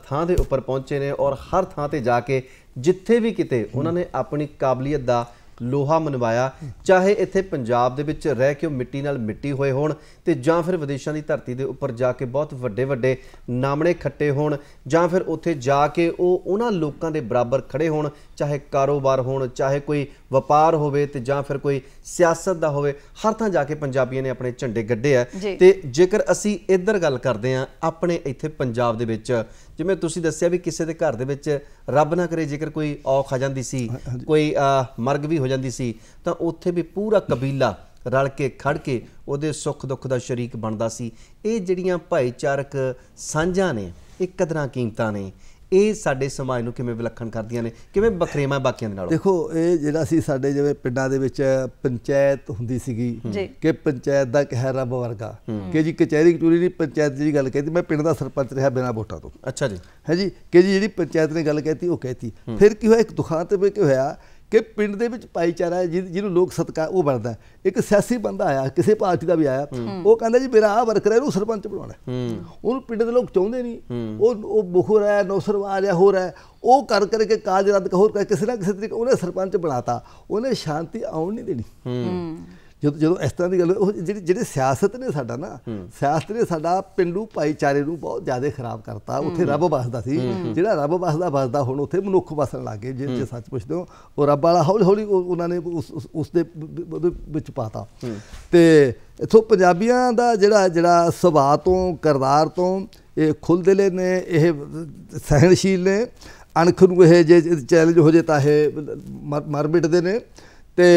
ਥਾਂ ਦੇ ਉੱਪਰ ਪਹੁੰਚੇ ਨੇ ਔਰ ਹਰ ਥਾਂ ਤੇ ਜਾ ਕੇ ਜਿੱਥੇ ਵੀ ਕਿਤੇ ਉਹਨਾਂ ਨੇ ਆਪਣੀ ਕਾਬਲੀਅਤ ਦਾ ਲੋਹਾ ਮਨਵਾਇਆ ਚਾਹੇ ਇੱਥੇ ਪੰਜਾਬ ਦੇ ਵਿੱਚ ਰਹਿ ਕੇ ਉਹ ਮਿੱਟੀ ਨਾਲ ਮਿੱਟੀ ਹੋਏ ਹੋਣ ਤੇ ਜਾਂ ਫਿਰ ਵਿਦੇਸ਼ਾਂ ਦੀ ਧਰਤੀ ਦੇ ਉੱਪਰ ਜਾ ਕੇ ਬਹੁਤ ਵੱਡੇ ਵੱਡੇ ਨਾਮਣੇ ਖੱਟੇ ਹੋਣ ਜਾਂ ਫਿਰ ਉੱਥੇ ਜਾ ਕੇ ਉਹ ਉਹਨਾਂ ਲੋਕਾਂ ਦੇ ਬਰਾਬਰ ਖੜੇ ਹੋਣ ਚਾਹੇ ਕਾਰੋਬਾਰ ਹੋਣ ਚਾਹੇ ਕੋਈ ਵਪਾਰ ਹੋਵੇ ਤੇ ਜਾਂ ਫਿਰ ਕੋਈ ਸਿਆਸਤ ਦਾ ਹੋਵੇ ਹਰ ਥਾਂ ਜਾ ਕੇ ਪੰਜਾਬੀਆਂ ਨੇ ਆਪਣੇ ਝੰਡੇ ਗੱਡੇ ਆ ਤੇ ਜੇਕਰ ਅਸੀਂ ਇੱਧਰ ਗੱਲ ਕਰਦੇ ਆ ਆਪਣੇ ਇੱਥੇ ਪੰਜਾਬ ਦੇ ਵਿੱਚ ਜਿਵੇਂ ਤੁਸੀਂ ਦੱਸਿਆ ਵੀ ਕਿਸੇ ਦੇ ਘਰ ਦੇ ਵਿੱਚ ਰੱਬ ਨਾ ਕਰੇ ਜੇਕਰ ਕੋਈ ਔਖ ਆ ਜਾਂਦੀ ਸੀ ਕੋਈ ਮਰਗ ਵੀ ਹੋ ਜਾਂਦੀ ਸੀ ਤਾਂ ਉੱਥੇ ਵੀ ਪੂਰਾ ਕਬੀਲਾ ਰਲ ਕੇ ਖੜ ਕੇ ਉਹਦੇ ਸੁੱਖ ਦੁੱਖ ਦਾ ਸ਼ਰੀਕ ਬਣਦਾ ਸੀ ਇਹ ਜਿਹੜੀਆਂ ਭਾਈਚਾਰਕ ਸਾਂਝਾਂ ਨੇ ਇਹ ਕਦਰਾਂ ਕੀਮਤਾਂ ਨੇ ਇਹ ਸਾਡੇ ਸਮਾਜ ਨੂੰ ਕਿਵੇਂ ਵਿਲੱਖਣ ਕਰਦੀਆਂ ਨੇ ਕਿਵੇਂ ਬਖਰੇਵਾ ਬਾਕੀਆਂ ਦੇ ਨਾਲੋਂ ਦੇਖੋ ਇਹ ਜਿਹੜਾ ਸੀ ਸਾਡੇ ਜਿਵੇਂ ਪਿੰਡਾਂ ਦੇ ਵਿੱਚ ਪੰਚਾਇਤ ਹੁੰਦੀ ਸੀਗੀ ਕਿ ਪੰਚਾਇਤ ਦਾ ਕਹਿਰਾਬ ਵਰਗਾ ਕਿ ਜੀ ਕਚਹਿਰੀ ਕਚੂਰੀ ਨਹੀਂ ਪੰਚਾਇਤ ਦੀ ਗੱਲ ਕਹਿੰਦੀ ਮੈਂ ਪਿੰਡ ਦਾ ਸਰਪੰਚ ਰਿਹਾ ਬਿਨਾ ਵੋਟਾਂ ਤੋਂ ਅੱਛਾ ਜੀ ਹੈ ਜੀ ਕਿ ਜੀ ਜਿਹੜੀ ਪੰਚਾਇਤ ਨੇ ਗੱਲ ਕਹਿਤੀ ਉਹ ਕਹਿਤੀ ਫਿਰ ਕੀ ਹੋਇਆ ਇੱਕ ਦੁਖਾਂਤ ਵਿੱਚ ਕੀ ਹੋਇਆ ਕਿ ਪਿੰਡ ਦੇ ਵਿੱਚ ਭਾਈਚਾਰਾ ਜਿਹਨੂੰ ਲੋਕ ਸਤਕਾ ਉਹ ਬਣਦਾ ਇੱਕ ਸਿਆਸੀ ਬੰਦਾ ਆਇਆ ਕਿਸੇ ਪਾਰਟੀ ਦਾ ਵੀ ਆਇਆ ਉਹ ਕਹਿੰਦਾ ਜੀ ਮੇਰਾ ਆ ਵਰਕਰ ਹੈ ਉਹ ਸਰਪੰਚ ਬਣਾਉਣਾ ਉਹਨੂੰ ਪਿੰਡ ਦੇ ਲੋਕ ਚਾਹੁੰਦੇ ਨਹੀਂ ਉਹ ਉਹ ਬੁਖਰ ਹੈ ਨੌਸਰਵਾਰ ਹੈ ਹੋਰ ਹੈ ਉਹ ਕਰ ਕਰਕੇ ਕਾਜ ਰੱਦ ਹੋਰ ਕਿਸੇ ਨਾ ਕਿਸੇ ਤਰੀਕੇ ਉਹਨੇ ਸਰਪੰਚ ਬਣਾਤਾ ਉਹਨੇ ਸ਼ਾਂਤੀ ਆਉਣ ਨਹੀਂ ਦੇਣੀ ਜਦੋਂ ਜਦੋਂ ਇਸ ਤਰ੍ਹਾਂ ਦੀ ਗੱਲ ਉਹ ਜਿਹੜੀ ਜਿਹੜੇ ਸਿਆਸਤ ਨੇ ਸਾਡਾ ਨਾ ਸਿਆਸਤ ਨੇ ਸਾਡਾ ਪਿੰਡੂ ਭਾਈਚਾਰੇ ਨੂੰ ਬਹੁਤ ਜ਼ਿਆਦਾ ਖਰਾਬ ਕਰਤਾ ਉੱਥੇ ਰੱਬ ਵਸਦਾ ਸੀ ਜਿਹੜਾ ਰੱਬ ਵਸਦਾ ਵਸਦਾ ਹੁਣ ਉੱਥੇ ਮਨੁੱਖ ਵਸਣ ਲੱਗੇ ਜੇ ਜੇ ਸੱਚ ਪੁੱਛਦੇ ਹੋ ਉਹ ਰੱਬ ਵਾਲਾ ਹੌਲੀ ਹੌਲੀ ਉਹਨਾਂ ਨੇ ਉਸ ਉਸ ਦੇ ਵਿੱਚ ਪਾਤਾ ਤੇ ਇਥੋਂ ਪੰਜਾਬੀਆਂ ਦਾ ਜਿਹੜਾ ਜਿਹੜਾ ਸੁਭਾਅ ਤੋਂ ਕਰਦਾਰ ਤੋਂ ਇਹ ਖੁੱਲਦਲੇ ਨੇ ਇਹ ਸਹਿਣਸ਼ੀਲ ਨੇ ਅਣਖ ਨੂੰ ਇਹ ਜੇ ਚੈਲੰਜ ਹੋ ਜੇ ਤਾਂ ਇਹ ਮਰ ਮਿਟਦੇ ਨੇ ਤੇ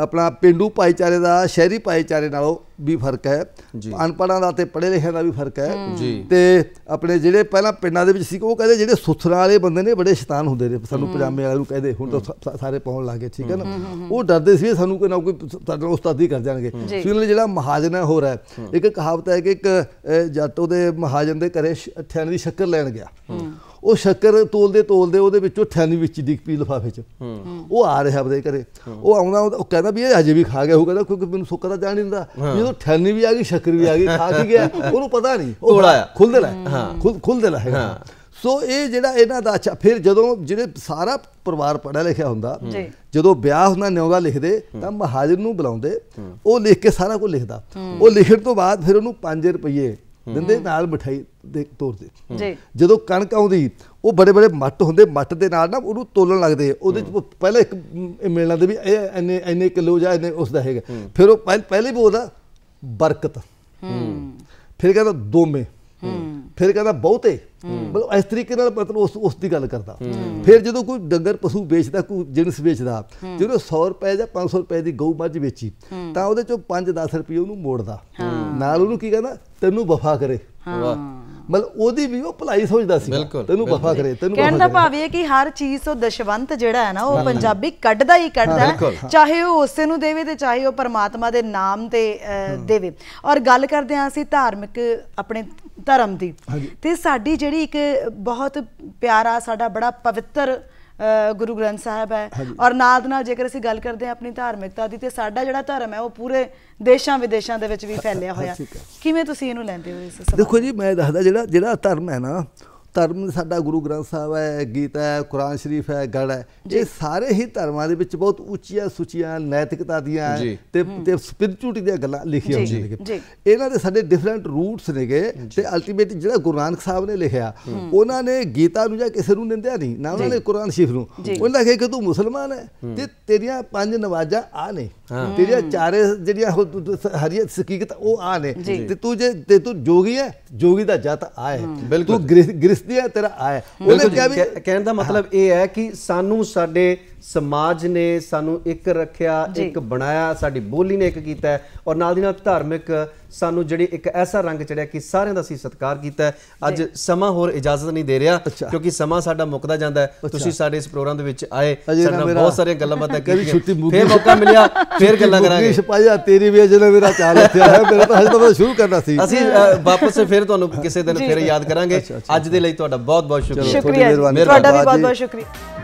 ਆਪਣਾ ਪਿੰਡੂ ਭਾਈਚਾਰੇ ਦਾ ਸ਼ਹਿਰੀ ਭਾਈਚਾਰੇ ਨਾਲੋਂ ਵੀ ਫਰਕ ਹੈ ਅਨਪੜਾਂ ਦਾ ਤੇ ਪੜ੍ਹੇ ਲਿਖਿਆਂ ਦਾ ਵੀ ਫਰਕ ਹੈ ਤੇ ਆਪਣੇ ਜਿਹੜੇ ਪਹਿਲਾਂ ਪਿੰਡਾਂ ਦੇ ਵਿੱਚ ਸੀ ਉਹ ਕਹਿੰਦੇ ਜਿਹੜੇ ਸੁਥਰਾ ਵਾਲੇ ਬੰਦੇ ਨੇ ਬੜੇ ਸ਼ੈਤਾਨ ਹੁੰਦੇ ਨੇ ਸਾਨੂੰ ਪਜਾਮੇ ਵਾਲੇ ਨੂੰ ਕਹਿੰਦੇ ਹੁਣ ਤਾਂ ਸਾਰੇ ਪਾਉਣ ਲੱਗੇ ਠੀਕ ਹੈ ਨਾ ਉਹ ਡਰਦੇ ਸੀ ਸਾਨੂੰ ਕੋਈ ਨਾ ਕੋਈ ਸਾਡੇ ਨਾਲ ਉਸਤਾਦੀ ਕਰ ਜਾਣਗੇ ਫਿਰ ਜਿਹੜਾ ਮਹਾਜਨ ਹੈ ਹੋ ਰਿਹਾ ਇੱਕ ਕਹਾਵਤ ਹੈ ਕਿ ਇੱਕ ਜੱਟ ਉਹਦੇ ਮਹਾਜਨ ਦੇ ਘਰੇ 98 ਦੀ ਸ਼ੱਕਰ ਲੈਣ ਗਿਆ ਉਹ ਸ਼ੱਕਰ ਤੋਲਦੇ ਤੋਲਦੇ ਉਹਦੇ ਵਿੱਚੋਂ ਠੈਨੀ ਵਿੱਚ ਦੀ ਪੀ ਲਫਾਫੇ 'ਚ ਉਹ ਆ ਰਿਹਾ ਆਪਣੇ ਘਰੇ ਉਹ ਆਉਂਦਾ ਉਹ ਕਹਿੰਦਾ ਵੀ ਇਹ ਅਜੇ ਵੀ ਖਾ ਗਿਆ ਉਹ ਕਹਿੰਦਾ ਕਿਉਂਕਿ ਮੈਨੂੰ ਸੁੱਕਾ ਤਾਂ ਜਾਣ ਨਹੀਂ ਦਿੰਦਾ ਜਦੋਂ ਠੈਨੀ ਵੀ ਆ ਗਈ ਸ਼ੱਕਰ ਵੀ ਆ ਗਈ ਖਾ ਕੀ ਗਿਆ ਉਹਨੂੰ ਪਤਾ ਨਹੀਂ ਉਹ ਖੁੱਲਦੇ ਲੈ ਖੁੱਲ ਖੁੱਲਦੇ ਲੈ ਹਾਂ ਸੋ ਇਹ ਜਿਹੜਾ ਇਹਨਾਂ ਦਾ ਅੱਛਾ ਫਿਰ ਜਦੋਂ ਜਿਹੜੇ ਸਾਰਾ ਪਰਿਵਾਰ ਪੜਿਆ ਲਿਖਿਆ ਹੁੰਦਾ ਜਦੋਂ ਵਿਆਹ ਹੁੰਦਾ ਨਿਉਗਾ ਲਿਖਦੇ ਤਾਂ ਮਹਾਜਰ ਨੂੰ ਬੁਲਾਉਂਦੇ ਉਹ ਲਿਖ ਕੇ ਸਾਰਾ ਕੁਝ ਲਿਖਦਾ ਉਹ ਲਿਖਣ ਤੋਂ ਬਾਅਦ ਫਿਰ ਉਹਨੂੰ 5 ਰੁਪਏ ਦਿੰਦੇ ਨਾਲ ਮਠਾਈ ਦੇ ਤੌਰ ਤੇ ਜਦੋਂ ਕਣਕ ਆਉਂਦੀ ਉਹ ਬੜੇ ਬੜੇ ਮੱਟ ਹੁੰਦੇ ਮੱਟ ਦੇ ਨਾਲ ਨਾ ਉਹਨੂੰ ਤੋਲਣ ਲੱਗਦੇ ਉਹਦੇ ਚ ਪਹਿਲੇ ਇੱਕ ਮਿਲਣਾ ਦੇ ਵੀ ਇਹ ਐਨੇ ਐਨੇ ਕਿਲੋ ਜਾਂ ਐਨੇ ਉਸ ਦਾ ਹੈਗਾ ਫਿਰ ਉਹ ਪਹਿਲੇ ਵੀ ਉਹਦਾ ਬਰਕਤ ਫਿਰ ਕਹਿੰਦਾ ਦੋਵੇਂ ਫਿਰ ਕਹਿੰਦਾ ਬਹੁਤੇ ਮਤਲਬ ਇਸ ਤਰੀਕੇ ਨਾਲ ਮਤਲਬ ਉਸ ਉਸ ਦੀ ਗੱਲ ਕਰਦਾ ਫਿਰ ਜਦੋਂ ਕੋਈ ਡੰਗਰ ਪਸ਼ੂ ਵੇਚਦਾ ਕੋਈ ਜਿੰਸ ਵੇਚਦਾ ਜਦੋਂ 100 ਰੁਪਏ ਜਾਂ 500 ਰੁਪਏ ਦੀ ਗਊ ਮੱਝ ਵੇਚੀ ਤਾਂ ਉਹਦੇ ਚੋਂ 5-10 ਰੁਪਏ ਉਹਨੂੰ ਮੋੜਦਾ ਨਾਲ ਉਹਨੂੰ ਕੀ ਕਹਿੰਦਾ ਤੈਨੂੰ ਵਫਾ ਕਰੇ ਮਤਲਬ ਉਹਦੀ ਵੀ ਉਹ ਭਲਾਈ ਸੋਚਦਾ ਸੀ ਤੈਨੂੰ ਵਫਾ ਕਰੇ ਤੈਨੂੰ ਕਹਿਣ ਦਾ ਭਾਵ ਇਹ ਕਿ ਹਰ ਚੀਜ਼ ਤੋਂ ਦਸ਼ਵੰਤ ਜਿਹੜਾ ਹੈ ਨਾ ਉਹ ਪੰਜਾਬੀ ਕੱਢਦਾ ਹੀ ਕੱਢਦਾ ਚਾਹੇ ਉਹ ਉਸੇ ਨੂੰ ਦੇਵੇ ਤੇ ਚਾਹੇ ਉਹ ਪਰਮਾਤਮਾ ਦੇ ਨਾਮ ਤੇ ਦੇਵੇ ਔਰ ਗੱਲ ਕਰਦੇ ਆਂ ਅਸੀਂ ਧਾਰਮਿਕ ਆਪਣੇ ਧਰਮ ਦੀ ਤੇ ਸਾਡੀ ਜਿਹੜੀ ਇੱਕ ਬਹੁਤ ਪਿਆਰਾ ਸਾਡਾ ਬੜਾ ਪਵਿੱਤਰ ਗੁਰੂ ਗ੍ਰੰਥ ਸਾਹਿਬ ਹੈ ਔਰ ਨਾਲ ਨਾਲ ਜੇਕਰ ਅਸੀਂ ਗੱਲ ਕਰਦੇ ਹਾਂ ਆਪਣੀ ਧਾਰਮਿਕਤਾ ਦੀ ਤੇ ਸਾਡਾ ਜਿਹੜਾ ਧਰਮ ਹੈ ਉਹ ਪੂਰੇ ਦੇਸ਼ਾਂ ਵਿਦੇਸ਼ਾਂ ਦੇ ਵਿੱਚ ਵੀ ਫੈਲਿਆ ਹੋਇਆ ਕਿਵੇਂ ਤੁਸੀਂ ਇਹਨੂੰ ਲੈਂਦੇ ਹੋ ਇਸ ਸਭ ਦੇਖੋ ਜੀ ਮੈਂ ਦੱਸਦਾ ਜਿਹੜਾ ਜਿਹੜਾ ਧਰਮ ਹੈ ਨਾ ਧਰਮ ਸਾਡਾ ਗੁਰੂ ਗ੍ਰੰਥ ਸਾਹਿਬ ਹੈ ਗੀਤਾ ਹੈ ਕੁਰਾਨ ਸ਼ਰੀਫ ਹੈ ਗੜ ਹੈ ਇਹ ਸਾਰੇ ਹੀ ਧਰਮਾਂ ਦੇ ਵਿੱਚ ਬਹੁਤ ਉੱਚੀਆਂ ਸੁੱਚੀਆਂ ਨੈਤਿਕਤਾ ਦੀਆਂ ਤੇ ਤੇ ਸਪਿਰਚੁਅਲਿਟੀ ਦੀਆਂ ਗੱਲਾਂ ਲਿਖੀਆਂ ਹੋਈਆਂ ਨੇ ਇਹਨਾਂ ਦੇ ਸਾਡੇ ਡਿਫਰੈਂਟ ਰੂਟਸ ਨੇਗੇ ਤੇ ਅਲਟੀਮੇਟਲੀ ਜਿਹੜਾ ਗੁਰੂ ਨਾਨਕ ਸਾਹਿਬ ਨੇ ਲਿਖਿਆ ਉਹਨਾਂ ਨੇ ਗੀਤਾ ਨੂੰ ਜਾਂ ਕਿਸੇ ਨੂੰ ਨਿੰਦਿਆ ਨਹੀਂ ਨਾ ਉਹਨਾਂ ਨੇ ਕੁਰਾਨ ਸ਼ਰੀਫ ਨੂੰ ਉਹਨਾਂ ਨੇ ਕਿ ਤੂੰ ਮੁਸਲਮਾਨ ਹੈ ਤੇ ਤੇਰੀਆਂ ਪੰਜ ਨਵਾਜ਼ਾਂ ਆ ਨੇ ਤੇਰੀਆਂ ਚਾਰੇ ਜਿਹੜੀਆਂ ਹਰੀਅਤ ਹਕੀਕਤ ਉਹ ਆ ਨੇ ਤੇ ਤੂੰ ਜੇ ਤੇ ਤੂੰ ਜੋਗੀ ਹੈ ਜੋਗੀ ਦਾ ਜਤ ਆ ਹੈ ਤੂੰ ਗ੍ਰਿਸ ਦਿਸਦੀ ਹੈ ਤੇਰਾ ਆਇਆ ਉਹਨੇ ਕਿਹਾ ਵੀ ਕਹਿਣ ਦਾ ਮਤਲਬ ਇਹ ਹੈ ਕਿ ਸਾਨੂੰ ਸਾਡੇ ਸਮਾਜ ਨੇ ਸਾਨੂੰ ਇੱਕ ਰੱਖਿਆ ਇੱਕ ਬਣਾਇਆ ਸਾਡੀ ਬੋਲੀ ਨੇ ਇੱਕ ਕੀਤਾ ਔਰ ਨਾਲ ਦੀ ਨਾਲ ਧਾਰਮਿਕ ਸਾਨੂੰ ਜਿਹੜੀ ਇੱਕ ਐਸਾ ਰੰਗ ਚੜਿਆ ਕਿ ਸਾਰਿਆਂ ਦਾ ਸੀ ਸਤਿਕਾਰ ਕੀਤਾ ਅੱਜ ਸਮਾਂ ਹੋਰ ਇਜਾਜ਼ਤ ਨਹੀਂ ਦੇ ਰਿਹਾ ਕਿਉਂਕਿ ਸਮਾਂ ਸਾਡਾ ਮੁੱਕਦਾ ਜਾਂਦਾ ਤੁਸੀਂ ਸਾਡੇ ਇਸ ਪ੍ਰੋਗਰਾਮ ਦੇ ਵਿੱਚ ਆਏ ਸਾਡਾ ਬਹੁਤ ਸਾਰੀਆਂ ਗੱਲਾਂ ਬਾਤਾਂ ਕੀਤੀਆਂ ਫੇਰ ਮੌਕਾ ਮਿਲਿਆ ਫੇਰ ਗੱਲਾਂ ਕਰਾਂਗੇ ਸਿਪਾਹੀਆ ਤੇਰੀ ਵੀ ਜਦੋਂ ਮੇਰਾ ਚਾਲ ਇੱਥੇ ਆਇਆ ਮੇਰਾ ਤਾਂ ਹਜੇ ਤਾਂ ਸ਼ੁਰੂ ਕਰਨਾ ਸੀ ਅਸੀਂ ਵਾਪਸ ਫੇਰ ਤੁਹਾਨੂੰ ਕਿਸੇ ਦਿਨ ਫੇਰ ਯਾਦ ਕਰਾਂਗੇ ਅੱਜ ਦੇ ਲਈ ਤੁਹਾਡਾ ਬਹੁਤ ਬਹੁਤ ਸ਼ੁਕਰੀਆ ਮਿਹਰਬਾਨੀ ਤੁਹਾਡਾ ਵੀ ਬਹੁਤ ਬਹੁਤ ਸ਼ੁਕਰੀਆ